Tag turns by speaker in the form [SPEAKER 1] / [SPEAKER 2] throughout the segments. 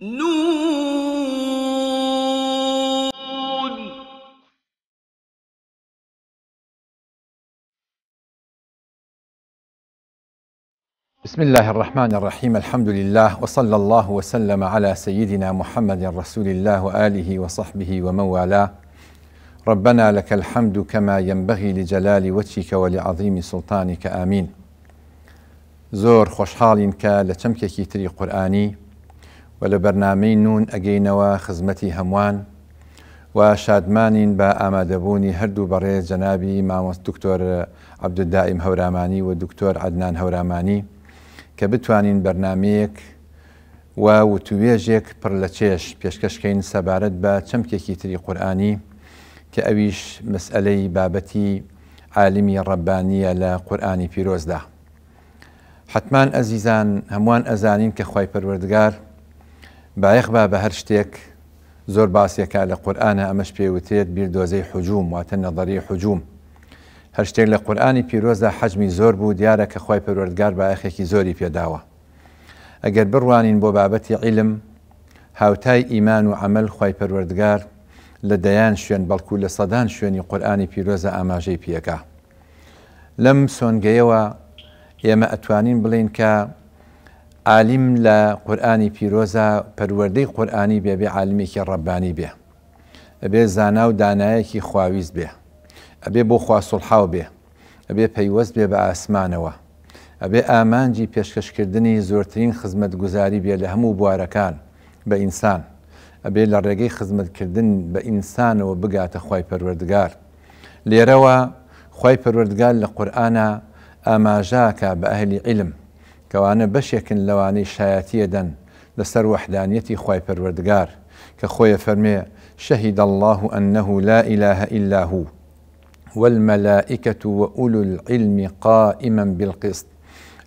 [SPEAKER 1] نون
[SPEAKER 2] بسم الله الرحمن الرحيم الحمد لله وصلى الله وسلم على سيدنا محمد رسول الله وآله وصحبه ومن والاه ربنا لك الحمد كما ينبغي لجلال وجهك ولعظيم سلطانك آمين زور خۆشحاڵین کە لە چەمکێکی و لە بەرنمەی نون ئەگەینەوە خزمەتی هەمووان و شادمانین بە ئامادەبوونی هەردوو بەڕێ جەنابی مامۆست دکتۆر عبددائیم هەورامانی و دکتۆر عدنان هەورامانی کە بتوانین بەرنمەیەک و وتوێژێک پڕ لە چێش پێشکەشکەین سەبارەت بە چەمکێکی تری قورآانی کە ئەویش مەسئلەی بابەتی عالمی ڕەبانیە لە قورآانی پیرۆزدا. حتمان ئەزیزان هەمووان ئەزانین کە خی پەروەردگار بایەخ با بە هەر شتێک زۆر باسیەکە لە قورآانە ئەمەش پێوتێت بیردۆزەی حجووم واتە نەدەری حجووم هەر شتێک لە قورآانی پیرۆزدا حەجمی زۆر بوو دیارە کە خی پەروەردگار بایەخێکی زۆری پێداوە ئەگەر بڕوانین بۆ بابەتی عیلم هاوتای ئیمان و عمل خی پەروەردگار لە دەیان شوێن بەڵکو لە سەدان شوێنی قورآانی پیرۆزە ئاماژەی پیەکە لەم سۆنگەیەوە ئێمە ئەتوانین بڵین کە عالیم لە قورآانی پیرۆزە پەروەردەی قورآانی بێبێ عالمێکی ڕەبانی بێ ئەبێ زانا و دانایەکی خواویست بێ ئەبێ بۆ خواسڵحاو بێ ئەبێ پەیوەست بێ بە ئاسمانەوە ئەبێ ئامانجی پێشکەشکردنی زۆرترین خزمەت گوزاری بێ لە هەموو بوارەکان بە ئینسان ئەبێ لە ڕێگەی خزمەتکردن بە ئینسانەوە بگاتە خی پەروەردگار لێرەوە خی پەروەردگار لە قورآە ئاماژاکە بە ئەهلی عیلم كوانا بەشێکن لواني شاياتي دن لسر وحدانيتي خی پەروەردگار كخوي فرمي شهد الله أنه لا إله إلا هو والملائكة وأولو العلم قائما بالقسط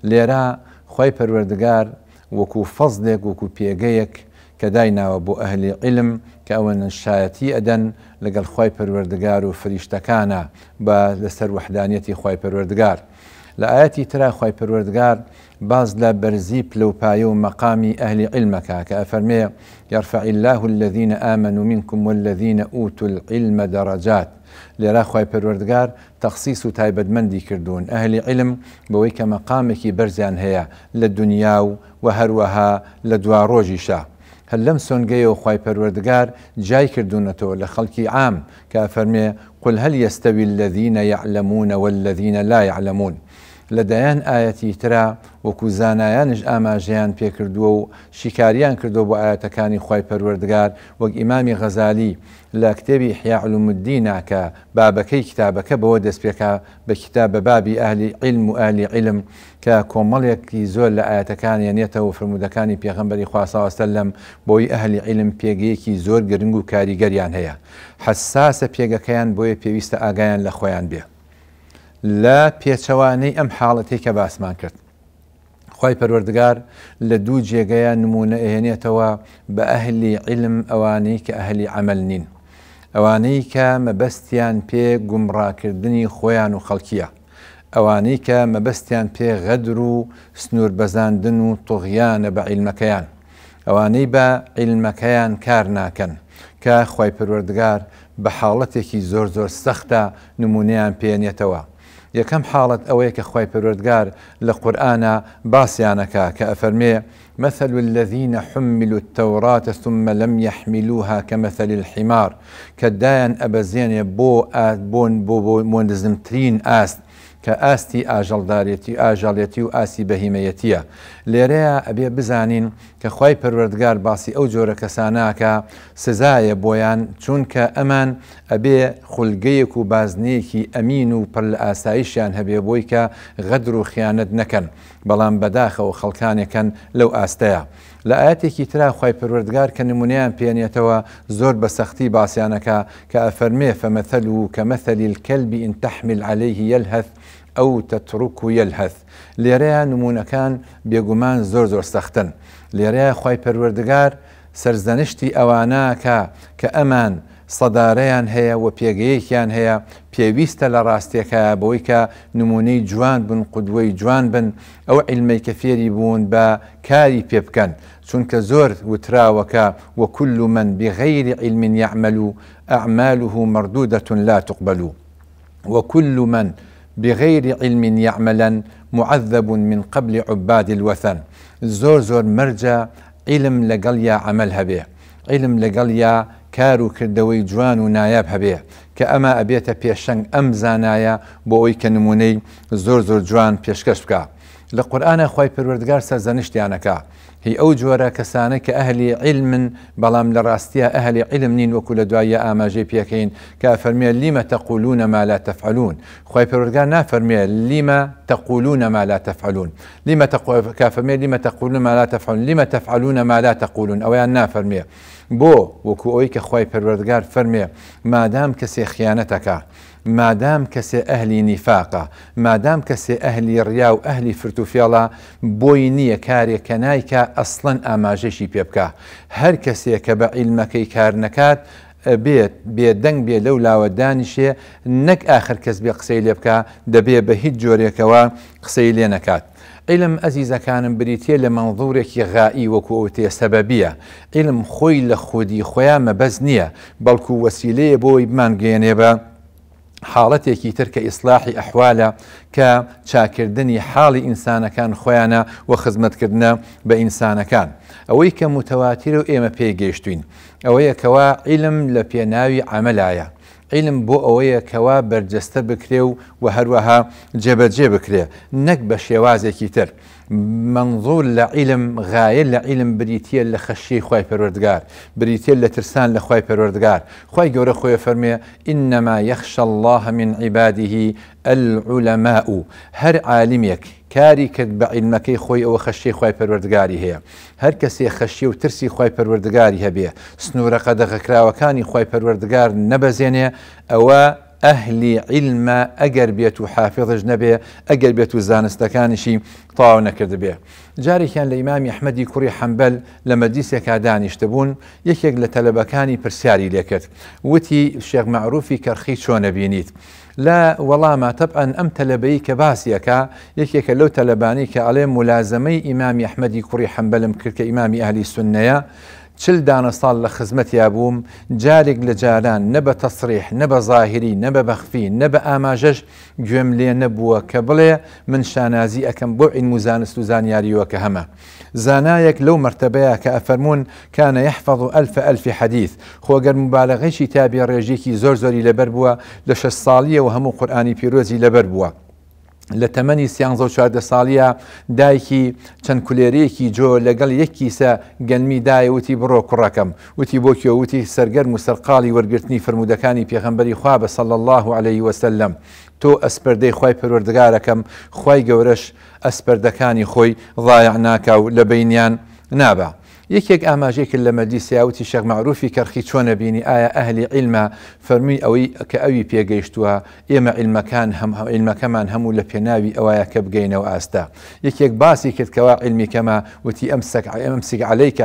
[SPEAKER 2] ليرا خی پەروەردگار وكو فضلك وكو پێگەیەک كداينا وبو أهل علم قلم شاياتي ئەوە لقال ئەدەن لەگەڵ وفريشتكانا با لسر وحدانيتي بە لەسەر لآياتي ترى پەروەردگار لە باز لا برزي بايو مقامي أهل علمك كأفرمي يرفع الله الذين آمنوا منكم والذين أوتوا العلم درجات لێرا خی پەروەردگار تخصيص و تایبەتمەندی کردوون اهل علم بويك مقامك مەقامێکی بەرزیان هەیە وهروها دنیا و هل هەروەها لە دوا ڕۆژیشا هەل لەم جای عام کە قل هل يستوي الذين يعلمون والذين لا يعلمون لەدایان ئاەتی ترا وەکو زانایانش ئاماژیان پێکردووە و شیکاریان کردو بۆ ئاەتەکانی خی پەروەردگار وەک ئیمامی غەزالی لە کتێبی حیاعلومدی ناکە بابەکەی کتابەکە بەوە دەستپێکا بە کتاب بە بابی ئالی علم و ئالی علم کە کۆمەڵێکی زۆر لە ئاەتەکان یانێتە و فرمودەکانی پێغمبەری خواساوەستە لەم بۆی ئەهلی علم پێگەیەکی زۆر گرنگ و کاریگەریان هەیە حساسە پێگەکەیان بۆیە پێویستە ئاگایان لە خۆیان بێ. لە پێچەوانەی ئەم حاڵەتی کە باسمان کرد. خی پەروەردگار لە دوو جێگەیە نمونە ئەهێنێتەوە بە ئەهلی عیلم ئەوانەی کە ئەهلی عمل نین. ئەوانەی کە مەبەستیان پێ گومڕاکردنی خۆیان و خەڵکیە. ئەوانەی کە مەبەستیان پێ غەدر و سنوور بەزاندن و تۆغیانە بە عیلمەکەیان. ئەوانەی بە عیلمەکەیان کار ناکەن کە خی پەروەردگار بە حاڵەتێکی زۆر زۆر سەختە نمونەیان پێێنێتەوە. یەکەم حاڵت ئەوەیە کە خی پەروەردگار لە قورآە باسییانەکە مثل الذين حملوا التوراة ثم لم يحملوها كمثل الحمار كدايا أبزين بو آت بون بو بو مونزمترين آست کە ئاستی ئاژەڵدارێتی ئاژەڵێتی و ئاسی بەهیمەتیە لێرەیە ئەبێ بزانین کە خی پەروەردگار باسی ئەو جۆرە کەساناکە سزایە بۆیان چونکە ئەمان ئەبێ خولگەیەک و بازنەیەکی ئەمین و پڕ لە ئاساییشیان هەبێ بۆی کە غەدر و خیانەت نەکەن بەڵام بەداخەوە خەڵکانەکەن لەو ئاستەیە. لە ئاەتێکی ترا خی پروردگار کە نمونیان پێێنێتەوە زۆر بە سەختی باسییانەکە کە ئەفەرمێ فەمەثل و کەمەثلی کەلبی ئین تحمل عليهەیهی یلهث او تترك يلهث یەلهەث لێرەیە كان بيغمان زور زور سختن لێرەیە خوي پروردگار سرزنشتي اوانا كا ئەمان صداريان هەیە و بيغيكيان هەیە بيويست لە ڕاستیەکە بەوەی کە نمونەی جوان بن قدوي جوان بن او علمي كثير فێری با كاري بيبكن پێ بکەن وترا وكا وكل من بغير علم يعمل اعماله مردوده لا تقبل وكل من بغير علم يعملا معذب من قبل عباد الوثن زور زور مەرجە علم لەگەڵ عملها عمل علم لەگەڵ كارو كردوي جوانو کردەوەی جوان كأما أبيتا هەبێ أمزانايا ئەمە ئەبێتە زور زور جوان بيشكشبكا لقرآن لە بروردقار خی پروردگار سەرزەنیشتیانەکە هی ئەو جۆرە کەسانە کە اهل علم بەڵام لە ڕاستیە ئەهلی علم نین وەکو لە تقولون ما لا تفعلون فەرمیە لیمە تەقولونە مالا تەفعلون خی پەرۆرگان نافەرمیە لیمە تەقولونە مالا تەفعلون لیمە کافەرمێ لیمە تەقولون مالا تەفعلون لیمە تەفعلونە مالا تەقولون ئەویان نافەرمیە بۆ وەکو ئەوی کە خی پەروەردگار فەرمیێ مادام کەسێ خیانەتەکە. مادام کەسێ ئەهلی نیفاقە مادام کەسێ ئەهلی ڕیا و ئەهلی فرتوفیاڵە بۆی نییە کارێک کە نایکە ئەسڵەن ئاماژەشی پێ بکە هەر کەسێک کە بە عیلمەکەی کار نەکات بێت بێدەنگ بێ لەو لاوە دانیشێ نەک ئاخر کەس بێ قسەی لێ بکە دەبێ بە هیچ جۆرێکەوە قسەی لێ نەکات. عیلم ئەزیزەکانم بریتە لە منظورێکی غاایی وەکو ئەو تێسەبەبیە عیلم خۆی لە خودی خۆیان مەبەز نییە بەڵکو وەسیلەیە بۆی بمانگەێنێ بە حاڵەتێکی ترکە ئیسلاحی ئەحوالە کە چاکردنی حاڵی ئینسانەکان خۆیانە و خزمەتکردە بە ئینسانەکان ئەوەی کە متەواتیر و ئێمە پێگەیشتوین ئەوەیە کەوا عیلم لە پێناوی عملایە عیلم بۆ ئەوەیە کەوا بەرجەستە بکرێ و و هەروەها جێبەجێ بکرێ نەک بە شێوازێکی تر منظور لعلم غاية لعلم لە لخشي بریتە لە خەشی لترسان پەروەردگار بریتە لە ترسان لە فرمي إنما يخشى الله من عباده العلماء هەر عالمێک کاری کرد بە عیلمەکەی خۆی ئەوە هي هر كسي خشي هەر کەسێ خەشی و هي بيه سنورة قد غكرا قەدەغەکراوەکانی خی پەروەردگار نبزيني أو ئەهلی عیلمە ئەگەر بێت و حافظش نەبێ ئەگەر بێت و زانستەکانیشی تەواو نەکردبێ. جارێکیان لە ئیمامی حمەدی کوڕی حەمبەل لە مەدیسێکا دانیشتە بوون یەکێک لە تەلەبەکانی پرسیاری لێکرد وتی شێخ معروفی کەرخی چۆنە لا والله ما ئەم تەلەبەی کە باسیەکە یەکێکە لەو تەلەبانی کە ئەڵێ ملازەمەی ئیمامی ئەحمەدی کوڕی حەمبەلم کردکە ئیمامی ئەهلی سنەیە چل دان صال لخزمت یابوم بووم لجالان نب تصریح نب ظاهری نب بخفی نب ئاماژەش گوێم لێ نەبووە کە من شانازی ئەەکەم بۆ عین وزانست و که همه زانايك لو مرتبه كافرمون كان يحفظ کانە یحفظ حديث ئەلف ئەلفی حەدیث خۆگەر مبالەغەشی تابێ ڕێژێکی زۆر زۆری لەبەر بووە و لە تەمەنی سیانزە ساڵە دایکی چەند کولێرەیەکی جۆ لەگەڵ یەکیسە گەنمی دایە وتی بڕۆ کوڕەکەم وتی بۆ کیێوتی سەرگەرم و سەرقاڵی وەرگرتنی فرمودەکانی پێغمبەری خوا بە سەڵ الله عليه وسلم تۆ ئەسپەردەی خی پەروەردگارەکەم خی گەورەش ئەسپەردەکانی خۆی ڕایع ناکاو لە بینیان نابە. آماده کل ئاماژێکرد لە مەدیسیاوتی معروفی کەرخی چۆنە بینی آیا اهل علم فرمی اوی که اوی علما فەرمی ایم علم کان هم علم کمان هم ول هەموو لە پێناوی ئەوەیە و آستا ئاستا یەکێک باسی علمی کما و تی امسک امسک علیک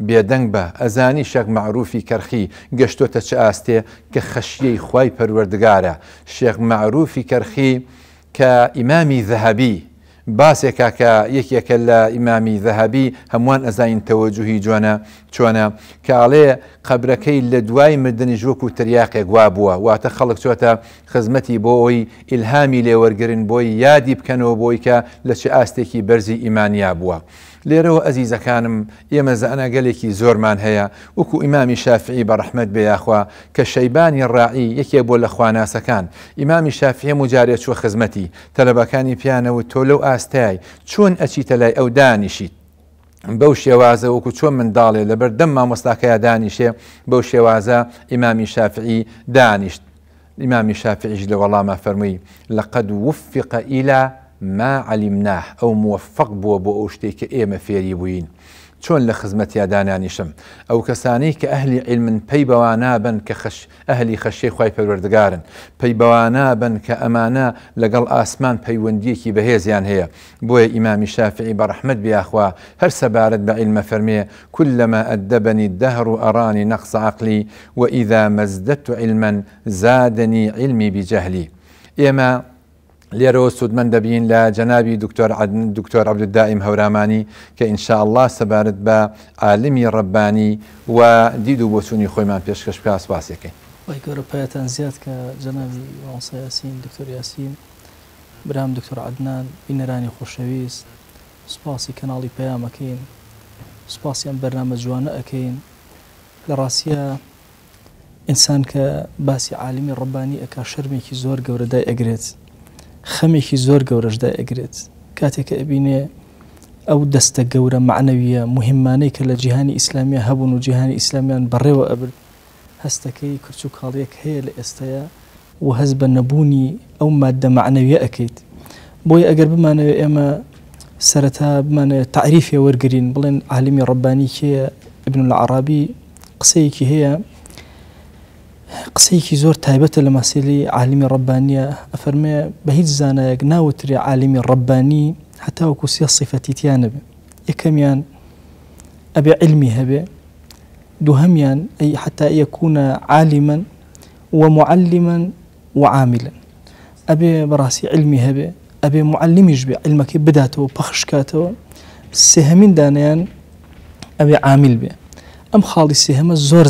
[SPEAKER 2] بیادنگ با ازانی شەق معروفی کرخی گشت و تچ ئاستێ کە خشی خوای پروردگاره شێخ معروفی کرخی کە امامی ذهبی باسێکا کە یەکێکە لە ئیمامی ذەهبی هەمووان ئەزین تەوەجوهی جوانە چۆنە کاڵێ قبرەکەی لە دوای مردنی ژوەکو تریاقێک گوا بووە واتە خەڵک چۆتە خزمەتی بۆ ئەوی ئیلهامی لێوەرگرن بۆی یادی بکەنەوە بۆی کە لە چه ئاستێکی بەرزی ئیمانیا بووە. لێرەوە ئەزیزەکانم ئێمە زانەگەلێکی زۆرمان هەیە وەکو ئیمامی شافعی بە ڕحمد بەیاخوا کە شەیبانی ڕاعی یەکێ بۆ لە خواناسەکان ئیمامی شافعە مجارێ چوە خزمەتی تەلەبەکانی پیانەوە تۆ لەو ئاستای چۆن ئەچیتە لای ئەو دانیشیت بەو شێوازە وەکو چۆن منداڵێ لەبەر دەم مامۆستاکەیە دانیشێ بەو شێوازە ئیمامی شافعی دانیشت ئیمامی شافعیش لە وەڵامە فەرمووی لەقد وفق إلى ما علمناه او موفق بو بو ئەو شتێک کە ئێمە فێری بووین. چۆن يا خزمەتیادانانیشم ئەو کەسانی کە ئەهلی علمن بن كخش اهلي ئەهلی خەشەی خی پەروەردگارن پێی بەوانابن کە ئەمانە لەگەڵ ئاسمان پەیوەندیەکی بەهێزیان هەیە هي ئیمامی امام الشافعي بیاخوا هەر سەبارەت بە سبارد فەرمێ کل كلما ادبني الدهر اراني نقص عقلي واذا وئیدا مەزدەت و علمەن زادنی علمی لێرەوە سوودمەند دەبین لە جەناوی دکتۆر دکتۆر عبددائیم هەورامانی کە ئینشاءله سەبارەت بە عالمی ڕبانی و دید و بۆچوونی خۆیمان پێشکەش پێ سوپاسەکەی
[SPEAKER 1] گەورە پایەتان زیاد کە جەناوی وسیاسین دکتۆر یاسین برام دکتۆر عدنان بینەرانی خۆشەویست سوپاسی کەناڵی پەیامەکەین سوپاسیان بەرنامە جوانە ئەەکەین لە ڕاستیە ئینسان کە باسی عالمی ڕبانی ئەک شەرمێکی زۆر گەورەدای ئەگرێت خەمێکی زۆر گەورەشدا ئەگرێت کاتێککە ئەبینێ ئەو دەستە گەورە معنەویە مهمانەی کە لە جیهانی ئیسلامیە هەبوون و جیهانی ئیسلامیان بڕێوە ئەبرد هەستەکەی هست و کاڵیەک هەیە لە ئێستەیە و هەز بە نەبوونی ئەو مادە معنەویە ئەکەیت بۆی ئەگەر اما ئێمە سەرەتا بمانە تعریفێ وەرگرین بڵێن عالمی ڕبانی کێ ابن العرابی قسەیەکی هەیە قصي كي زور لە مەسیلی عالمي ڕبانیە افرمي بهيت هیچ ناوتري عالمي رباني حتى هەتاوەکو سي سیفەتیتیان تيانب یەکەمیان ئەبێ علمی هەبێ دوهەمیان ئەی حتا یەکوونە عالیمەن ومعلمەن وعامیلن ئەبێ بەڕاستی علمی هەبێ ئەبێ معلمیش بێ علمەکەی بداتەوە پەخشکاتەوە سێ هەمین دانیان ئەبێ عامیل بێ ئەم خاڵی سێ هەمە زۆر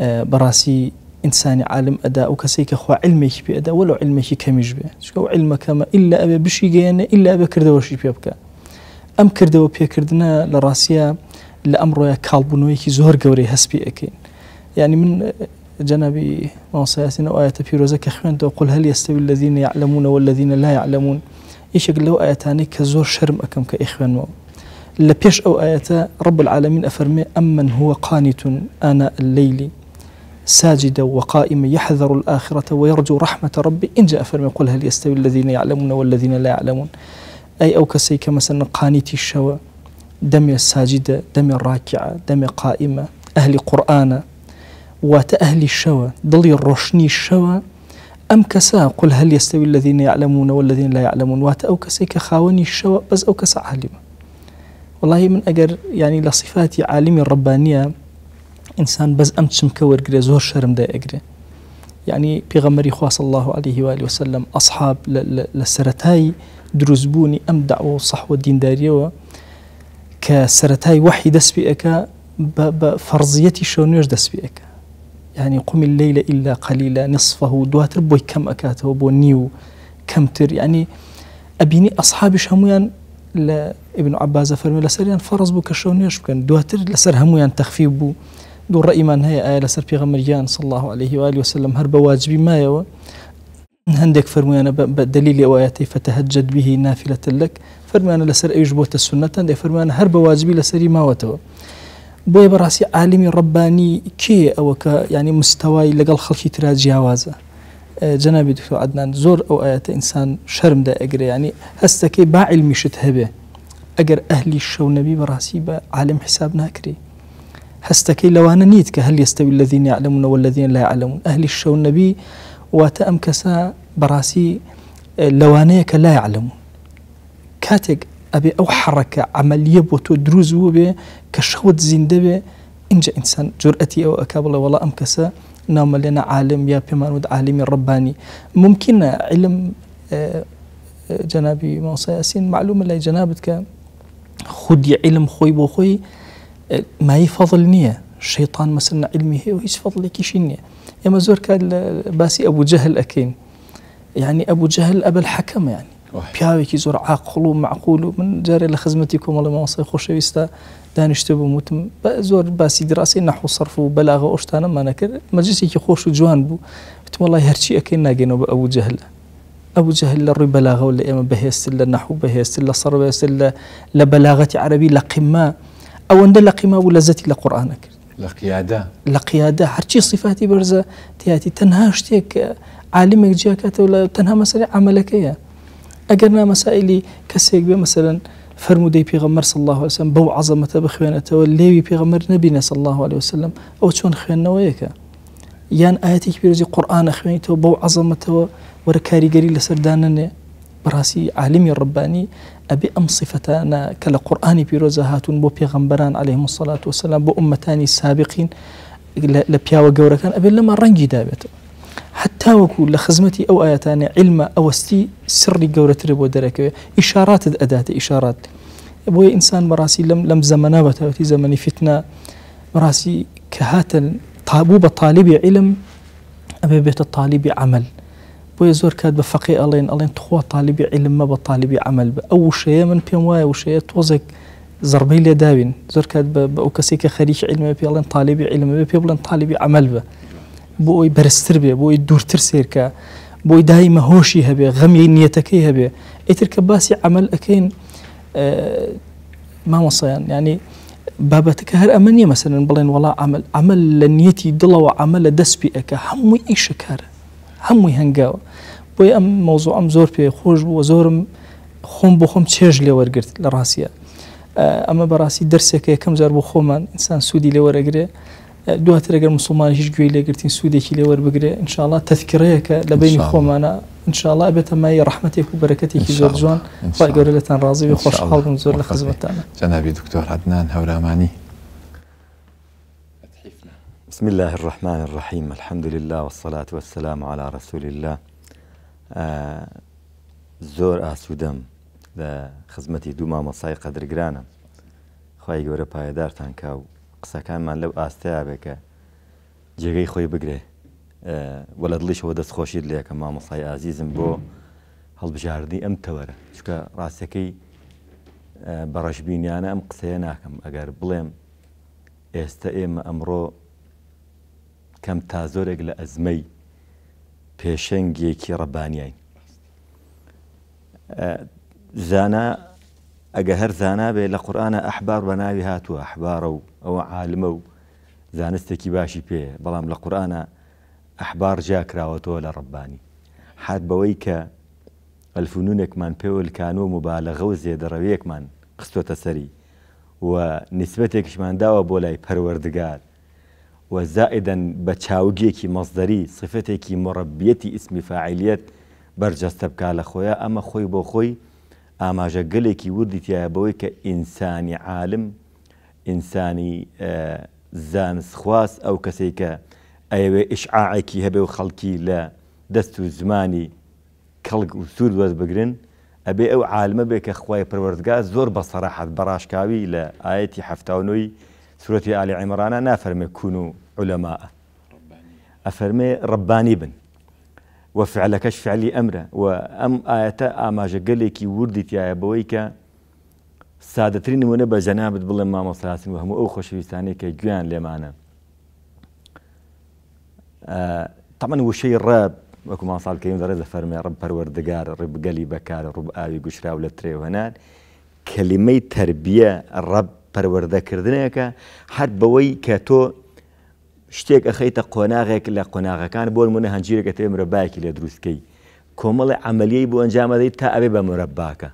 [SPEAKER 1] آه، براسي إنساني عالم أداء وكسيك أخوة علمي بي ولو علمي كمج بي شكو علمك كما إلا أبي بشي جينا إلا أبي كردو وشي بيبكا أم كردو بي كردنا لراسيا لأمرو يا كالبونو يكي زهر قوري هسبي أكين يعني من آه، جنبي ما وصياتنا وآية في روزك أخوان قل هل يستوي الذين يعلمون والذين لا يعلمون إيش أقول له آياتاني كزور شرم أكم كإخوان مو لبيش أو آياتا رب العالمين أفرمي أمن هو قانت أنا الليلي ساجدا وقائما يحذر الآخرة ويرجو رحمة ربه إن جاء فرمي قل هل يستوي الذين يعلمون والذين لا يعلمون أي أو كسيك مثلا قانتي الشوى دم الساجدة دم الراكعة دم قائمة أهل قرآن وتأهل الشوى ضلي الرشني الشوى أم كسا قل هل يستوي الذين يعلمون والذين لا يعلمون واتأو كسيك خاوني الشوى بس أو كسا عالمة والله من أجر يعني لصفات عالم الربانية انسان ئینسان بەس ئەم زور شرم زۆر شەرمدا يعني یعنی پێغەمەری خواص الله عليه واله وسلم اصحاب لە دروزبوني دروستبوونی ئەم داوە و سەحوە دینداریەوە کە سەتای وحی دەستپی ئەەکە بە فەرزیەتی شەو يعني قم الليل إلا قليلا نصفه دواتر بوي كم أكاته بو نيو كم تر يعني أبيني أصحابي شمويان لابن عباس فرمي لسريان فرز بو كشونيش بكن دواتر لسر همويان تخفيف بو دوو هي آية لسر في غمريان صلى الله عليه وآله وسلم هەر بە واجبی مایەوە هەندێک فرمویانە بە دلیلی فتهجد به نافلة لك لەک فەرمانە لەسەر ئەوش بۆتە سنەتەن واجبي لسر ما بە بوي براسي عالمي رباني كي عالمی ڕبانی کێ ئەوە کە ینی مستەوای لەگەڵ خەڵکی تررا جیاوازە جەنابی دکتۆ عدنان زۆر ئەو ئاەتە ئینسان شەرمدا ئەگریانی هەستەکەی باعلمیشت شتهبه ئەگەر أهلي الشو نبي براسي عالم حساب ناكري هەستەکەی كي نیت نيتك هل يستوي الذين يعلمون والذين لا يعلمون أهل الشو النبي واتە ئەم کەسە بەڕاستی لا يعلمون كاتك أبي أو حركة عملية بوتو تۆ دروست بوو بێ کە شەوت زیندە بێ اینجا ئینسان أم كسا نوم لنا عالم يا کەسە عالم یا پێمانود علم آه، آه، جنابي موسى ياسين معلومة لجنابتك خدي علم خوي بۆ خۆی ما يفضل نية الشيطان مثلا علمی هەیە و هیچ فەضلێکیشی نییە ئێمە زۆر کار باسی ئەبوو جەهل ئەەکەین یعنی يعني ئەبوو جەهل ئەبل حەکەمە يعني. ینی پیاوێکی زۆر عاقڵ و معقول من جاري لخزمتكم والله ما وصي خوشي ويستا داني وتم زۆر باسی باسي دراسي نحو صرف وبلاغة أشتانا ما نكر مجلسي كي خوش وجوان بو بتم الله بە أكين جەهلە ئەو جهل ابو جهل بەلاغە بلاغه ولا اما بهيست لە بهيست بەهێستن لە لبلاغه عربي لقمه او لە لقيمه ولا زتي لقرانك
[SPEAKER 2] لقياده
[SPEAKER 1] لقياده کرد لە صفاتي برزة تياتي تنهاش تيك عالمك تیاتی ولا تنها مسألة عملك يا تەنها مەسەری كسيك ئەگەر نامەسائلی کەسێک بێ صلى الله عليه وسلم عظمة بخيانة بخوێنێتەوە لێوی بيغمر نبينا صلى الله عليه وسلم او ئەو يان يعني آياتي كبيرة زي قرآن خوێنیتەوە بو عزمەتەوە وركاري کاریگەری لەسەردانەنێ براسي عالمي رباني أبي أم صفتان كالقرآن لە قورآانی پیرۆزە هاتون بۆ پێغەمبەران عليهەیهم مسلات وسلام بۆ ئومەتانی سابقین لە أبي گەورەکان رنجي لەمە حتى دابێتەوە لخزمتي أو لە علم ئەو سر علمە ئەوەستی سری گەورەتر إشارات دەرەکەوێت ئیشاراتت ئەداتە إنسان مراسي لم لم زمنا لەم زمني فتنة مراسي كهاتا طابوب طالب علم أبي بيت الطالب عمل بوي زور كاد بفقي الين الين تخوى طالبي علم ما بطالبي عمل او شيء من بيوم واي او شيء توزك زربي لي دابين زور كاد بوكسيك خريج علم بي الين طالبي علم بي بلن طالبي عمل به بوي برستر بي بوي دور ترسيركا بوي دايما هوشي هبي غمي نيتك هبي اترك باسي عمل اكين آه، ما مصيان يعني بابتك هر امنيه مثلا بلين والله عمل عمل لنيتي دلا وعمل دسبي اكا همي ايش كار همو هنقاوه بۆی ئەم مەوزوع ئەم زۆر پێ خۆش بووە زۆرم خۆم بۆ خۆم چێژ لێ وەرگرت لە ڕاستە ئەمە بەڕاستی دەرسێکە یەکەم جار بۆ خۆمان ئینسان سوودی لێ وەرەگرێ دواتر ئەگەر مسلمان هیچ گوێی لێگرتین سوودێکی لێ وەربگرێ انشاءڵا تذکرەیەکە لە بینی خۆمانە انشاءڵا بێتە مای ڕحمەتێک و بەرەکەتێکی زۆر جوان خی گەورە لەتان ڕازی خۆشحاڵ بم زۆر لە خزمەتانە
[SPEAKER 2] جەنابی دکتۆر عدنان هەورامانی
[SPEAKER 3] بسم الله الرحمن الرحيم الحمد لله والصلاة والسلام على رسول الله زۆر ئاسوودەم لە خزمەتی دوو مامەسای قەدرگرانم خی گەورە پایەدارتان کاو قسەکانمان لەو ئاستەیە بێکە جێگەی خۆی بگرێ وە لە دڵیشەوە دەستخۆشید لێکە مامەسای ئازیزم بۆ هەڵبژاردی ئەم تەوەرە چکە ڕاستەکەی بەڕەشببینیانە ئەم قسەیە ناکەم ئەگەر بڵێم ئێستا ئێمە ئەمڕۆ کەم تا زۆرێک لە ئەزمەی پێشەنگێکی ڕەبانیین زانە ئەگە هەر زانا بێ لە قورآانە ئەحبار بە ناوی هاتووە ئەحبارە و ئەوە عالمە و زانستێکی باشی پێ بەڵام لە قورآانە ئەحبار ژاکراوەتەوە لە ڕبانی حات بەوەی کە ئەلفونونێکمان پێوەلکانۆ مبالەغە و زێدەڕەوەیەکمان قستۆتە سەری و نسبەتێکشمان داوە بۆ لای پەروەردگار و زائدەن بە چاوگیەکی مەزدەری سفتێکی مڕبیەتی ئیسمی فاعلیت بەرجەستە بکە لە خۆیە ئەمە خۆی بۆ خۆی ئاماژە گەلێکی وردی تایە بەوەی کە ئینسانی عالم ئینسانی زانستخواست ئەو کەسێک کە ئەوێ ئشعاعێکی هەبێ و خەڵکی لە دەست و زمانی کەڵک و سوور وەز بگرن ئەبێ ئەو عالمە بێ کە خخوای پروەردگا زۆر بە سەراحەت بەڕاشکاوی لە ئاەتی هەفتاونەوەی سورة آل عمران أنا فرمي كونوا علماء أفرمي رباني بن وفعلكش فعلي أمرا وأم آية آما جقلي كي وردت يا أبويك سادة ترين منبا جناب بالله ما مصلحة وهم أخوش في ثانية كجوان لمعنا آه طبعا وشي الراب وكو ما صار كريم ذرا فرمي رب برور دقار رب قلي بكار رب آوي قشرا ولا تري وهنان كلمة تربية الرب پەروەردەکردنێکە هەر بەوەی کە تۆ شتێک ئەخەیتە قۆناغێک لە قۆناغەکان بۆ منە هەنجیرەکە تێ مرەباکی لە دروستکەی کۆمەڵی عملیی بۆ ئەنجامەدەیت تا ئەبێ بە مرەباکە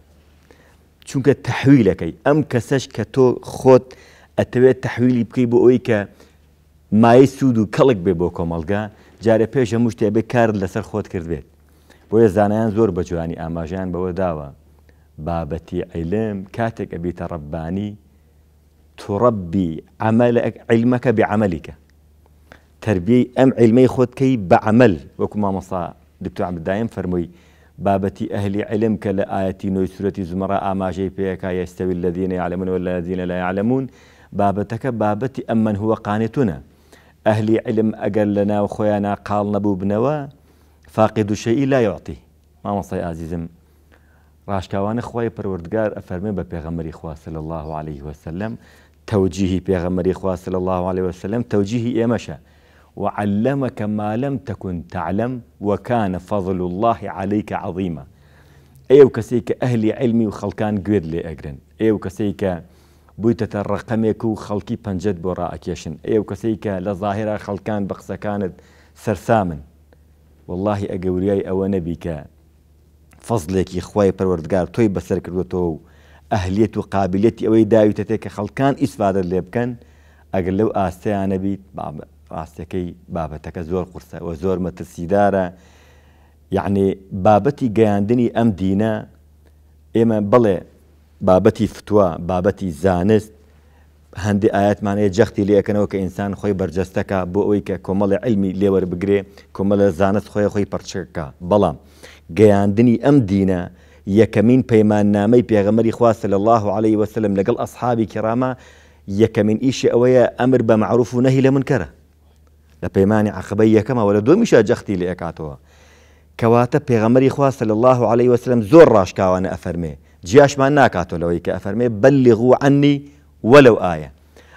[SPEAKER 3] چونکە تەحویلەکەی ئەم کەسەش کە تۆ خۆت ئەتەوێت تەحویلی بکەی بۆ ئەوی کە مای سوود و کەڵک بێ بۆ کۆمەلگا جارە پێش هەموو شتێ بێ کار لەسەر خۆت کردبێت بۆیە زانایان زۆر بە جوانی ئاماژیان بەوە داوە بابەتی عیلم کاتێک ئەبیتە ڕەبانی تربي عملك علمك بعملك تربية أم علمي خود كي بعمل وكما مصا دكتور عبد الدايم فرمي بابتي أهل علم كلا آياتي نوي سورة زمراء جي بيكا يستوي الذين يعلمون والذين لا يعلمون بابتك بابتي أم من هو قانتنا أهل علم أقل لنا وخيانا قال نبو بنوا فاقد الشيء لا يعطي ما مصا عزيزم راش كوان خوي پروردگار أفرمي ببيغمري خوا صلى الله عليه وسلم توجيهي بيغمري خواه صلى الله عليه وسلم توجيهي إيمشا وعلمك ما لم تكن تعلم وكان فضل الله عليك عظيما أيو كسيك أهلي علمي وخلكان قويد لي أقرن أيو كسيك بويتة الرقميك خلقي بنجد بورا يشن أيو كسيك لظاهرة خلكان بقصة كانت سرسام والله أقورياي أو نبيك فضلك يخواي بروردقار توي بسرك الوتو ئەهلیت و قابلیەتی ئەوەی داویتە کە خەڵکان ئیسفادت لێ بکەن ئەگەر لەو ئاستیانە بیت ئاستەکەی بابەتەکە زۆر قورسەوە زۆر مەترسیدارە یعنی بابەتی گەیاندنی ئەم دینە ئێمە بڵێ بابەتی فتووە بابەتی زانست هەندی ئاەتمانەیە جەختی لەکەنەوە کە ئینسان خۆی بەرجەستەکە بۆ ئەوی کە کۆمەڵی ئەلمی لێوەربگرێ کۆمەلە زانست خۆی خۆی پەرچەکە بەڵام گەیاندنی ئەم دینە بيمان نامي بيغمري خواص صلى الله عليه وسلم لقل أصحابي كراما يكمين إيشي أويا أمر بمعروف معروف لمنكرة لبيمان لە منکەرە ولا پەیمانی عقبەی یەکەمەوە لە دومیشە جەختی لە ئەکاتەوە الله عليه وسلم زور راش كاوانا أفرمي جياش ما ناكاتو ئەفەرمێ أفرمي بلغوا عني ولو آية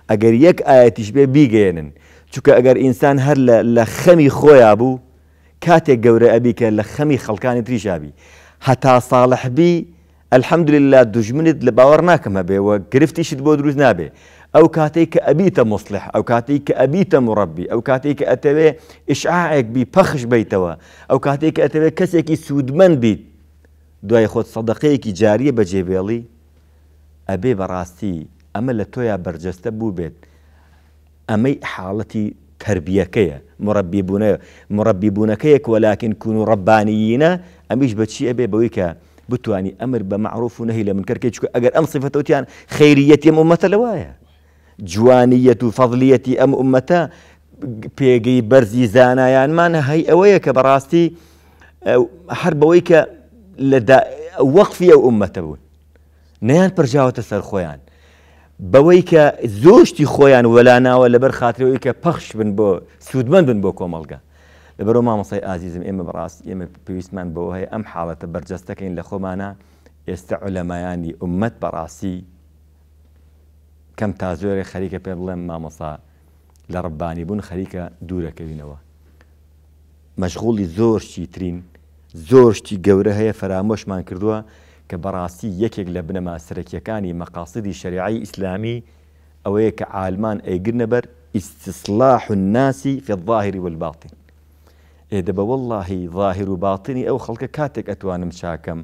[SPEAKER 3] أجر يك آية تشبه چونکە ئەگەر أجر إنسان هر لخمي خۆیان بوو كاتي گەورە أبيك لخمي خلقاني تريش أبي هەتا ساڵحبی ئەلحەمدللا دوژمنت لە باوەڕ ناکەمە بێەوە گرفتیشت بۆ دروست نابێ ئەو کاتێک کە ئەبیتە مصلح ئەو کاتێک کە ئەبیتە مڕبی ئەو کاتێک کە ئەتەوێ ئشعاعێک بی پەخش بیتەوە ئەو کاتێک کە ئەتەوێت کەسێکی سوودمەند بیت دوای خۆت سەدەقەیەکی جاریە بەجێبێڵی ئەبێ بەڕاستی ئەمە لە تۆیا بەرجەستە بوو بێت ئەمەی حاڵەتی تربية مربي مربي مربيبون كيك ولكن كونوا ربانيين اميش بتشي ابي بويك بتواني امر بمعروف ونهي لمن كركيتشك اجر ام صفة اوتيان خيريه ام امته لوايا جوانيه فضليتي ام أمتا بيجي برزي زانا يعني ما هي اويك براستي حرب ويك لدى وقفي او امته نيان برجاوت السر خويان بەوەی کە زۆشتی خۆیان وەلاناوە لەبەر خاترەوەی کە پەخش بن بۆ سوودمەند بن بۆ کۆمەلگە لە بەرەوە مامۆسای ئازیزم ئێمە بڕاست ئێمە پێویستمان بەوە هەیە ئەم حاڵەتە بەرجەستەکەین لە خۆمانە ئێستا لەمایانی عومەت بەڕاستی کەم تا زۆرە خەریکە پێ بڵێم مامۆسا لە ڕبانی بوون خەریکە دوورەکەوینەوە مەشغوڵی زۆر شی ترین زۆر شتی گەورە هەیە فەرامۆشمان کردووە کە بەڕاستی یەکێک لە بنەماسەرەکیەکانی مەقاصدی شریعی ئیسلامی ئەوەیە کە عالمان ئەیگرنە بەر ئیستصلاح ناسی فێظاهری والباتین ئێدە بە واللهی ظاهر و باڵتنی ئەو خەڵکە کاتێک ئەتوانم چاکەم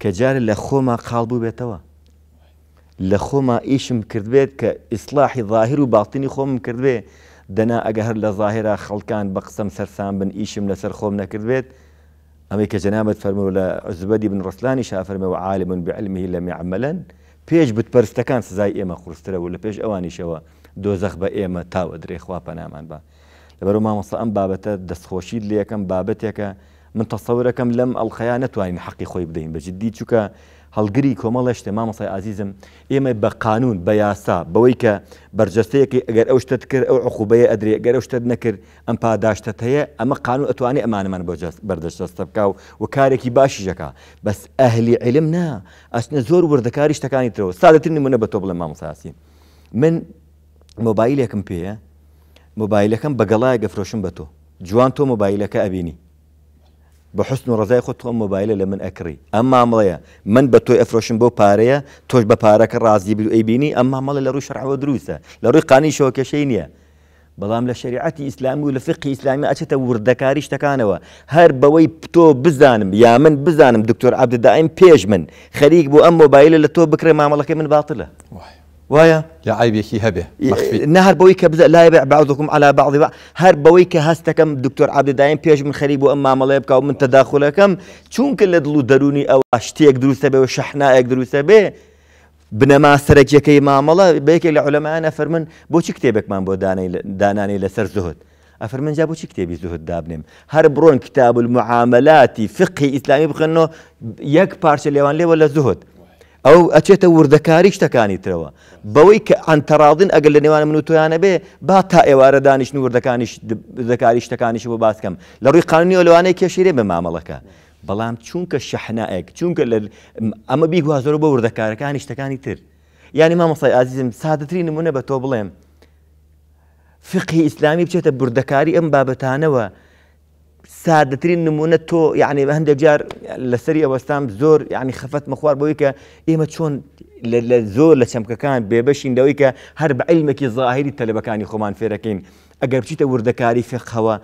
[SPEAKER 3] کە جارە لە خۆما قالبوو بێتەوە لە خۆما ئیشم کردبێت کە ئیسلاحی ظاهر و باڵتنی خۆم کردبێ دەنا ئەگە هەر لە ظاهرا خەڵکان بە قسەم سەرسان بن ئیشم لەسەر خۆم نەکردبێت ئەمەی کە فرمي ولا عزبدي بن رسلاني شاء فرمي وعالم بعلمه لم يعملا بيج بتبرستكان سزاي سزای ئێمە ولا بيج أواني شوا ئەوانیشەوە دۆزەخ بە تاو أدري درێخوا بنامان با لبرو ما مصلا أم بابتا لە ليكم بابەتێکە من تەسەورەکەم لم الخيانة نتوانین حقي خوي بدەین بەجددی چووکە هەڵگری کۆمەڵە شتێ مامەسای ئازیزم ئێمە بە قانون بە یاسا بەوەی کە بەرجەستەیەکی ئەگەر ئەو شتت کرد ئەو عقوبەیە ئەدرێ گەر ئەو شتت نەکرد ئەم پاداشتت هەیە ئەمە قانون ئەتوانێت ئەمانەمان بەردەستە بکاو و کارێکی باشی ژەکە بەس ئەهلی علم نا ئەسنە زۆر وردەکاری شتەکانی ترەوە سادەتر نمونە بە تۆ بڵێ مامەساسی من مۆبایلێکم پێە مۆبایلەکەم بەگەڵایە گەفرۆشم بە تۆ جوان تۆ مۆبایلەکە ئەبینی بە حستن و ڕزای خۆت تۆم مۆبایلە لە من ئەکری ئەم مامڵەیە من بە تۆی ئەفرۆشم بۆ پارەیە تۆش بە پارەکە ڕازی بل ئەیبینی ئەم مامەڵە لە ڕووی شەرعەوە دروستە لە ڕووی قانی شەوەکەشەی نییە. بەڵام لە شریعەتی ئیسلامی و لە فقی ئیسلامی ئەچێتە وردەکاری شتەکانەوە هر بوی تو بزانم یا من بزانم عبد دائم پێش من خەریک بۆ ئەم مۆبایلە لە تۆ بکرێ مامەڵەکەی من باتلە.
[SPEAKER 2] وایە لە عیبێکی هەبێ
[SPEAKER 3] نهر بەوەی کە بدە لای بعضکم على بعضی هەر بەوەی کە هەستەکەم دکتۆر عبددایم پێش من خەری بۆ ئەم مامەڵەیە بکە و من تەداخلەکەم چونکە لە دڵ و دەرونی ئەو شتێک دروستە بێ و شەحنایەک دروستە بێ بنەما سەرەکیەکەی مامەڵە بەیەکێک لە علەمانە فەرمن بۆچی کتێبێکمان بۆ دانانی لەسەر زهت. ئەفەر منجا بۆچی کتێبی زۆهت دابنێم هەر بڕۆن کتاب المعاملاتی فقی ئیسلامی بخنەوە یەک پارچە لێوان لێوە لە زهت ئەو ئەچێتە وردەکاری شتەکانی ترەوە بەوەی کە ئەتەڕاڵدن ئەگەر لە نێوانە من و تویانە بێ با تا ئێوارە دانیشتن وردەکانی شتەکانیش بۆ باسکەم لە ڕووی قانونی ئەلوانەی کێشیرێ بە مامەڵەکە بەڵام چونکە شەحنائێک چونکە ئەمە بیگوازۆرە بە وردەکارەکانی شتەکانی تر یعنی مامەسای ئازیزم سادەترین نمونە بە تۆ بڵێم فقی ئیسلامی بچێتە بردەکاری ئەم بابەتانەوە سادەترین نمونە تۆ یعنی بە هەندێک جار لە سەری ئەوەستان زۆر ینی خەفەت مەخوار بەوەی کە ئێمە چۆن لە زۆر لە چەمکەکان بێبەشیندەوەی کە هەر بە عیلمێکی زاهری تەلبەکانی خۆمان فێرەکەین ئەگەر بچیتە وردەکاری فێقەوە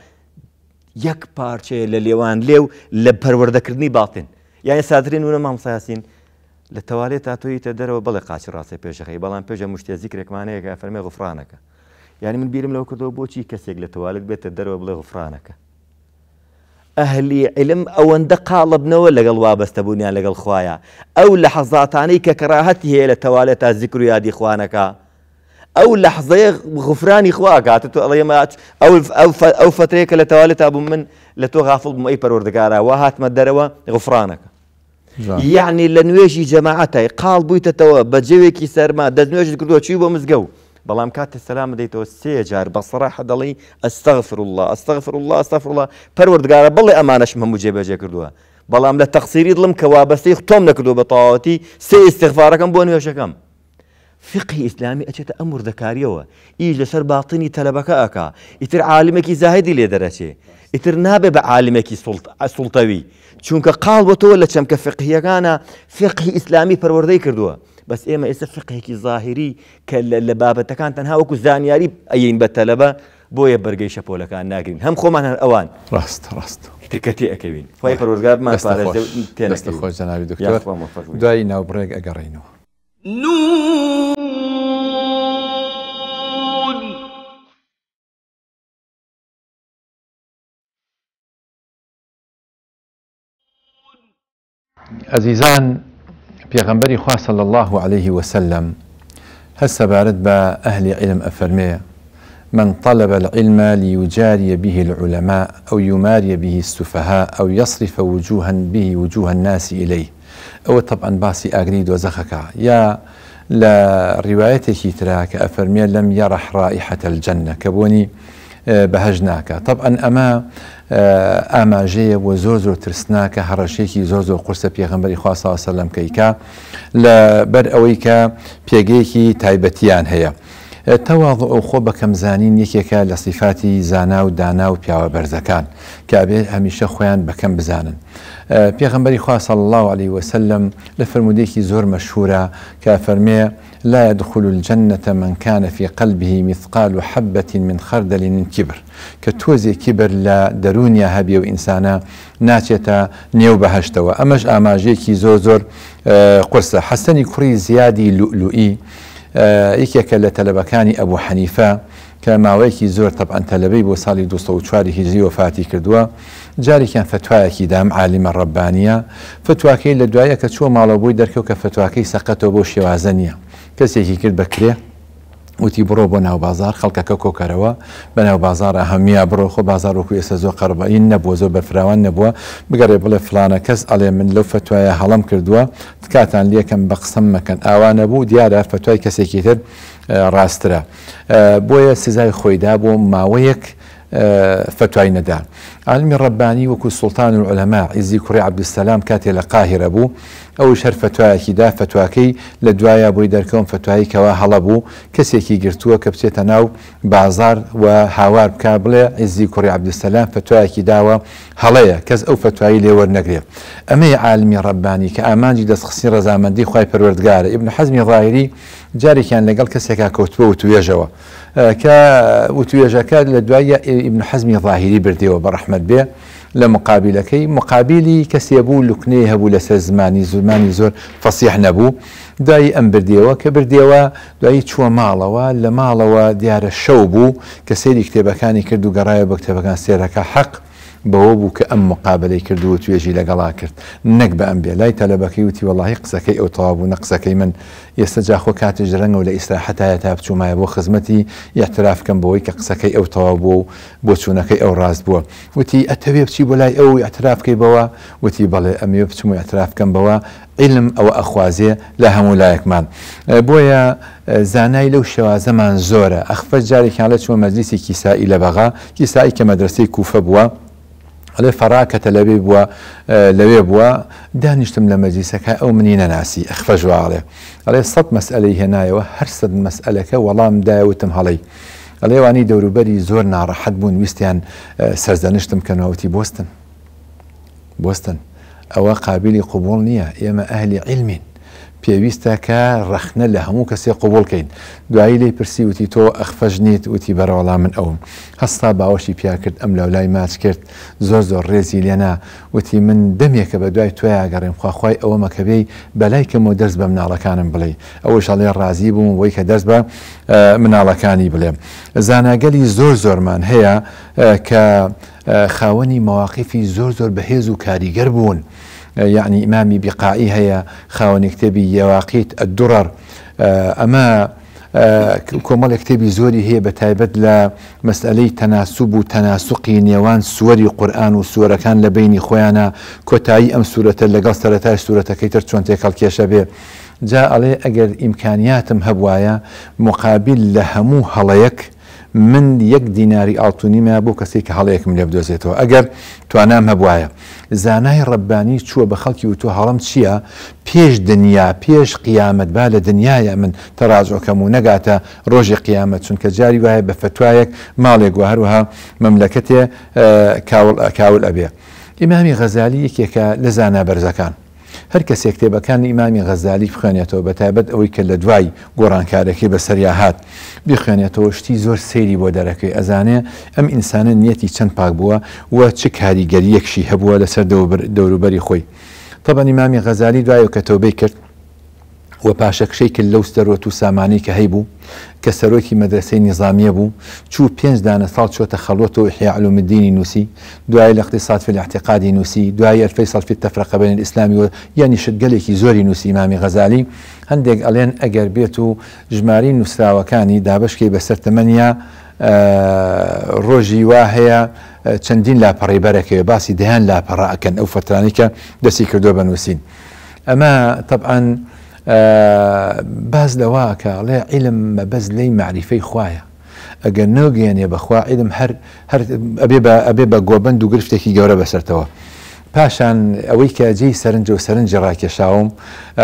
[SPEAKER 3] یەک پارچێ لە لێوان لێو لە پەروەردەکردنی باڵتن یعنی سادرین وونە مامساسین لە تەوالێت تاتۆیتە دەرەوە بەڵێ قاچی ڕاستی پێشەکەی بەڵام پێشە مشتێزی کرێکمانەیەکە فەرمی غفرانەکە یعنی من بیرم لەو کردەوە بۆچی کەسێک لە تەوالت بێتە دەرەوە بڵێ غفرانەکە أهلي علم أو قاڵبنەوە لەگەڵ وابەستە بوونیان لەگەڵ خویە ئەو لە حەزاتانەی کە کەراهەتی هەیە لە تەوالێت تا زیکر و یادی خوانەکە ئەو أو لحظة غفرانی خواگاتە تۆ ئەڵێمات ئەو فترەیە أو لە تەوالێت تا بوو من لە تۆ غافڵ بمەی پەرۆردگارە وا هاتمە دەرەوە غفرانەکە یعنی يعني لە نوێژی جەماعەتای قاڵ بوویتەوە بە جێوێکی سەرما دەستنوێژت کردووە چی بۆ بەڵام کاتە سەسلام دەیتەوە سێجار بەسەراح دەڵی ئەستەغفر الله ئەستەغفر الله ئەستەفر الله پەروەردگارە بڵێ ئەمانەش هەموو جێبەجێ کردووە بەڵام لە تەخسیری دڵم کە وابەستەی تۆم نەکردو بە تەواوەتی سێ ئستیغفارەکەم بۆ نوێشەکەم. فقی ئیسلامی ئەچێتە ئەم وردەکاریەوە ئیش لەسەر باڵتنی تەلەبەکە ئەکا ئیتر عالمێکی زاهدی لێ دەرەچێ ئیتر نابێ بە عالمێکی سوڵتەوی چونکە قاڵ بۆ تۆ لە چەمکە فقیەکانە فقی ئیسلامی پەروەردەی کردووە بەس ئێمە ئێستا فقێکی ظاهری کە لە بابەتەکان تەنها وەکو زانیاری ئەین بە تەلەبە بۆیە بەرگەی شەپۆلەکان ناگرین هەم خۆمان هەر ئەوان
[SPEAKER 2] ڕاست ڕاست تکەتی ئەەکەوین خی پرۆزگارمان تێنستە خۆش جناوی دکتۆر دوایی ناوبڕێک ئەگەڕینەوە نو ئەزیزان پێغەمبەری خواه صل الله عليه وسلم هەر بارد با اهل علم ئەفەرمەیە من طلب العلم ليجاري به العلماء أو يماري به السفهاء أو يصرف وجوها به وجوه الناس إليه أو طبعا باسي أغريد وزخكا يا روايته تراك أفرمي لم يرح رائحة الجنة كبوني آه، بهجناك ناکە طبعاً اما ئاماژەیە آه، وزوزو ترسناك زۆر ترسناکە هەڕەشێکی زۆر زۆر قرسە پێغمبەری خواسەوەسە لەم کەیکە لە بەر ئەوەی کە پێگەیەکی إيه، تواضع ئەو خۆ بە کەمزانین یەکێکە لە سیفاتی زانا و دانا و پیاوە بەرزەکان کابێ هەمیشە خۆیان بەکەم بزانن. إيه، پێغمبەری الله عليه وسلم لفرموديكي زور مشهورة مەشهورە لا يدخل الجنة من كان في قلبه مثقال حبة من خردل من كبر كتوزي كبر لا درونيا هبي وإنسانا ناچێتە نيو بەهشتەوە ئەمەش أماجيكي زۆ زۆر إيه، حسني كري زيادي لؤلؤي یکێکە لە تەلەبەکانی ئەبوو حەنیفە کە ماوەیەکی زۆر تەبعەن تەلەبەی بۆ ساڵی 1940 هیجری وفاتی کردووە جارێکیان فتوایەکی دام عالیمە ڕەبانە فتواکەی لە دوایە کە چوە ماڵەبووی دەرکەوت کە فتواکەی سەقەتەوە بۆ شێوازە نییە کەسێکی کرد بەکرێ وتی بڕۆ بۆ ناو بازار خەڵکەکە کۆکەرەوە بەناو بازارە هەمیا بڕۆ خۆ بازارۆکو ئێستا زۆ قەربین نەبووە زۆ بەفراوان نەبووە بگەڕێ بڵێ فلانە کەس ئەڵێ من لەو فتوایە هەڵم کردووە تکاتان لیەکەم بە قسم مەکەن ئاوانە بوو دیارە فتوای کەسێکی تر ڕاسترە بۆیە سزای خۆیدا بۆ ماوەیەک فتوای نەدا عالمی ڕبانی وەکو سلتان و ئەلەما ئیزی کوڕی عبدسەسلام کاتێ لە قاهرە بوو ئەو شەر فتوایەکیدا فتواکەی لە دوایە بۆی دەرکەم فتواییکەوە هەڵە بوو کەسێکی گرتووە کە بچێتە ناو بازار و هاوار بک بڵێ ئیزی کوڕی عبدسەسلام فتوایەکی داوە هەڵەیە کەس ئەو فتوایی لێوە نەگرێت ئەمەی عالمی ڕبانی کە ئامانجی دەستخسی ڕزامەندی خی پەروەردگارە ئبن حەزمی ڕایری جارێکیان لەگەڵ کەسێکا کەوتبە و توێژەوە کە وتوێژەکە لە دوایە ئیبن حەزمی ظاهری بردەوە بە ڕحمد بێ لە مقابلەکەی مقابلی کەسێبوو لوکنەی هەبوو لەسەر زمانی زمانی زۆر فەسیح نەبوو دای ئەم بردیەوە کە بردیەوە دوایی چووە ماڵەوە لە ماڵەوە دیارە شەو بوو کە سەیری کتێبەکانی کرد و گەڕایە بە کتێبەکان سێرەکە حەق بوابو كأم مقابلة كردو مقابلەی کردووە كرت لەگەڵا کرد نەک بە ئەم بێ لای تەلەبەکەی وتی وڵی قسەکەی ئەو تەوابوو نە قسەکەی من ئێستا جاخۆ کاتێژ ڕەنگە و لە ئیسراحەتایە شو ما بۆ خزمەتی یاترافکەم كم بوي قسەکەی كي تەوا بوو و بۆ چوونەکەی ئەو ڕاست بووە وتی ئەتەوێ بچی بۆ لای ئەو یاترافکەی بەوە وتی بەڵێ ئەمێ بچم و یاترافکەم بەوە علم أو ئەخوازێ لها هەموو من بويا زانای لو شێوازەمان زمان زورة جارێکیان جاري كان مەجلیسی کیسایی كيسائي لبغا كيسائي کە كوفة بوا على فراكة لبيب و آه، لبيب و دانشتم لمجلسك او منين ناسي اخفجوا عليه على صد مسألة هنا وهرسد مسألة ولام داوتم هلي علي اني دورو بري زور نار حد بون ويستيان آه، سرزانشتم كانوا اوتي بوستن بوستن او قابلي قبول نيا يما اهل علمين پێویستە کە ڕەخنە لە هەموو کەسێ قوبولکەین دوایی لی پرسی وتی تۆ ئەخفەژنیت وتی بەرەوەڵام من ئەوم هەستا باوەشی پیا کرد ئەم لە لای ماچ کرد زۆر زۆر ڕێزی لێنا وتی من دەمێکە بە دوای توۆیا گەڕێم خواخوای ئەوە مەکەبەی بەلای کەمەوە دەست بە مناڵەکانم بڵێ ئەوە شڵێ ڕازی بووم وی کە دەست بە مناڵەکانی بڵێم زاناگەلی زۆر زۆرمان هەیە کە خاوەنی مواقفی زۆر زۆر بەهێز و کاریگەر بوون. آه، يعني إمامي بقائي هيا خاون كتبي يواقيت الدرر آه، أما آه، كومال كتبي زوري هي بتايبت لا مسألة تناسب وتناسقي نيوان سوري قرآن وسورة كان لبيني خوانا كتاي أم سورة لقل سرتاش سورة كيتر تشون تيكال كيشابي جاء علي أجر إمكانياتم هبوايا مقابل لهمو هلايك من یەک دیناری ئاڵتونیمە بۆ کەسێک کە هەڵەیەکم لێ بدۆزێتەوە ئەگەر توانام هەبواە زانای ڕبانی چووە بە خەڵکی و تۆ هەڵم چییە پێش دنیا پێش قیامەت با لە دنیاە من تەراازۆکەم و نەگاتە ڕۆژی قیامەت چونکە جاری وایە بە فتوایەک ماڵێک و هەروها مەملەکەتێ کاول ئەبێ. ئیمامی غەزالی یەکێکە لە زانا بەرزەکان هەر کەسێک کتێبەکانی ئیمامی غەزالی بخوێنێتەوە بە تایبەت ئەوەی کە لە دوای گۆڕانکارەکەی بەسەریا هاات بخوێنێتەوە شتی زۆر سەیری بۆ دەرەکەی ئەزانێ ئەم ئینسانە نیەتی چەند پاک بووە و چ کاریگەریەکشی هەبووە لەسەر دەوروبەری خۆی. طبعا ئیمامی غەزالی دوایە کە تەوبەی کرد و پاشەکشەی کرد لەو سەرۆت و سامانی کە هەیبوو کە سەرۆکی مەدرسەی نیظامیە بوو چوو پێنج دانە ساڵ چۆتە خەڵۆت و حیعلومدینی نووسی دوای لە اقتصاد في الاعتقاد نووسی دوای ئەلفەی سەڵفی تەفرەقە بین ئیسلامی و یعنی شتگەلێکی زۆری نووسی مامی غەزالی هەندێک ئەڵێن ئەگەر بێت و ژماری نووسراوەکانی دابشکی بەسەر تەمەنیا آه، ڕۆژی وا هەیە آه، چەندین لاپەڕێبەرەکەی باسی دەیان لاپەڕ ئەکەن ئەو فترانێکە دەسی کردو بە نووسین ئەمە طبعاً باز لەواکەڵێ عیلم مەبەز لی معریفەی خویە ئەگەر نەگەێنێ بەخوا عیلم ئەبێ بە گۆبند و گرفتێکی گەورە بەسەرتەوە. پاشان ئەوەی کە جێی سەرنج و سەرنج ڕاکێشاوم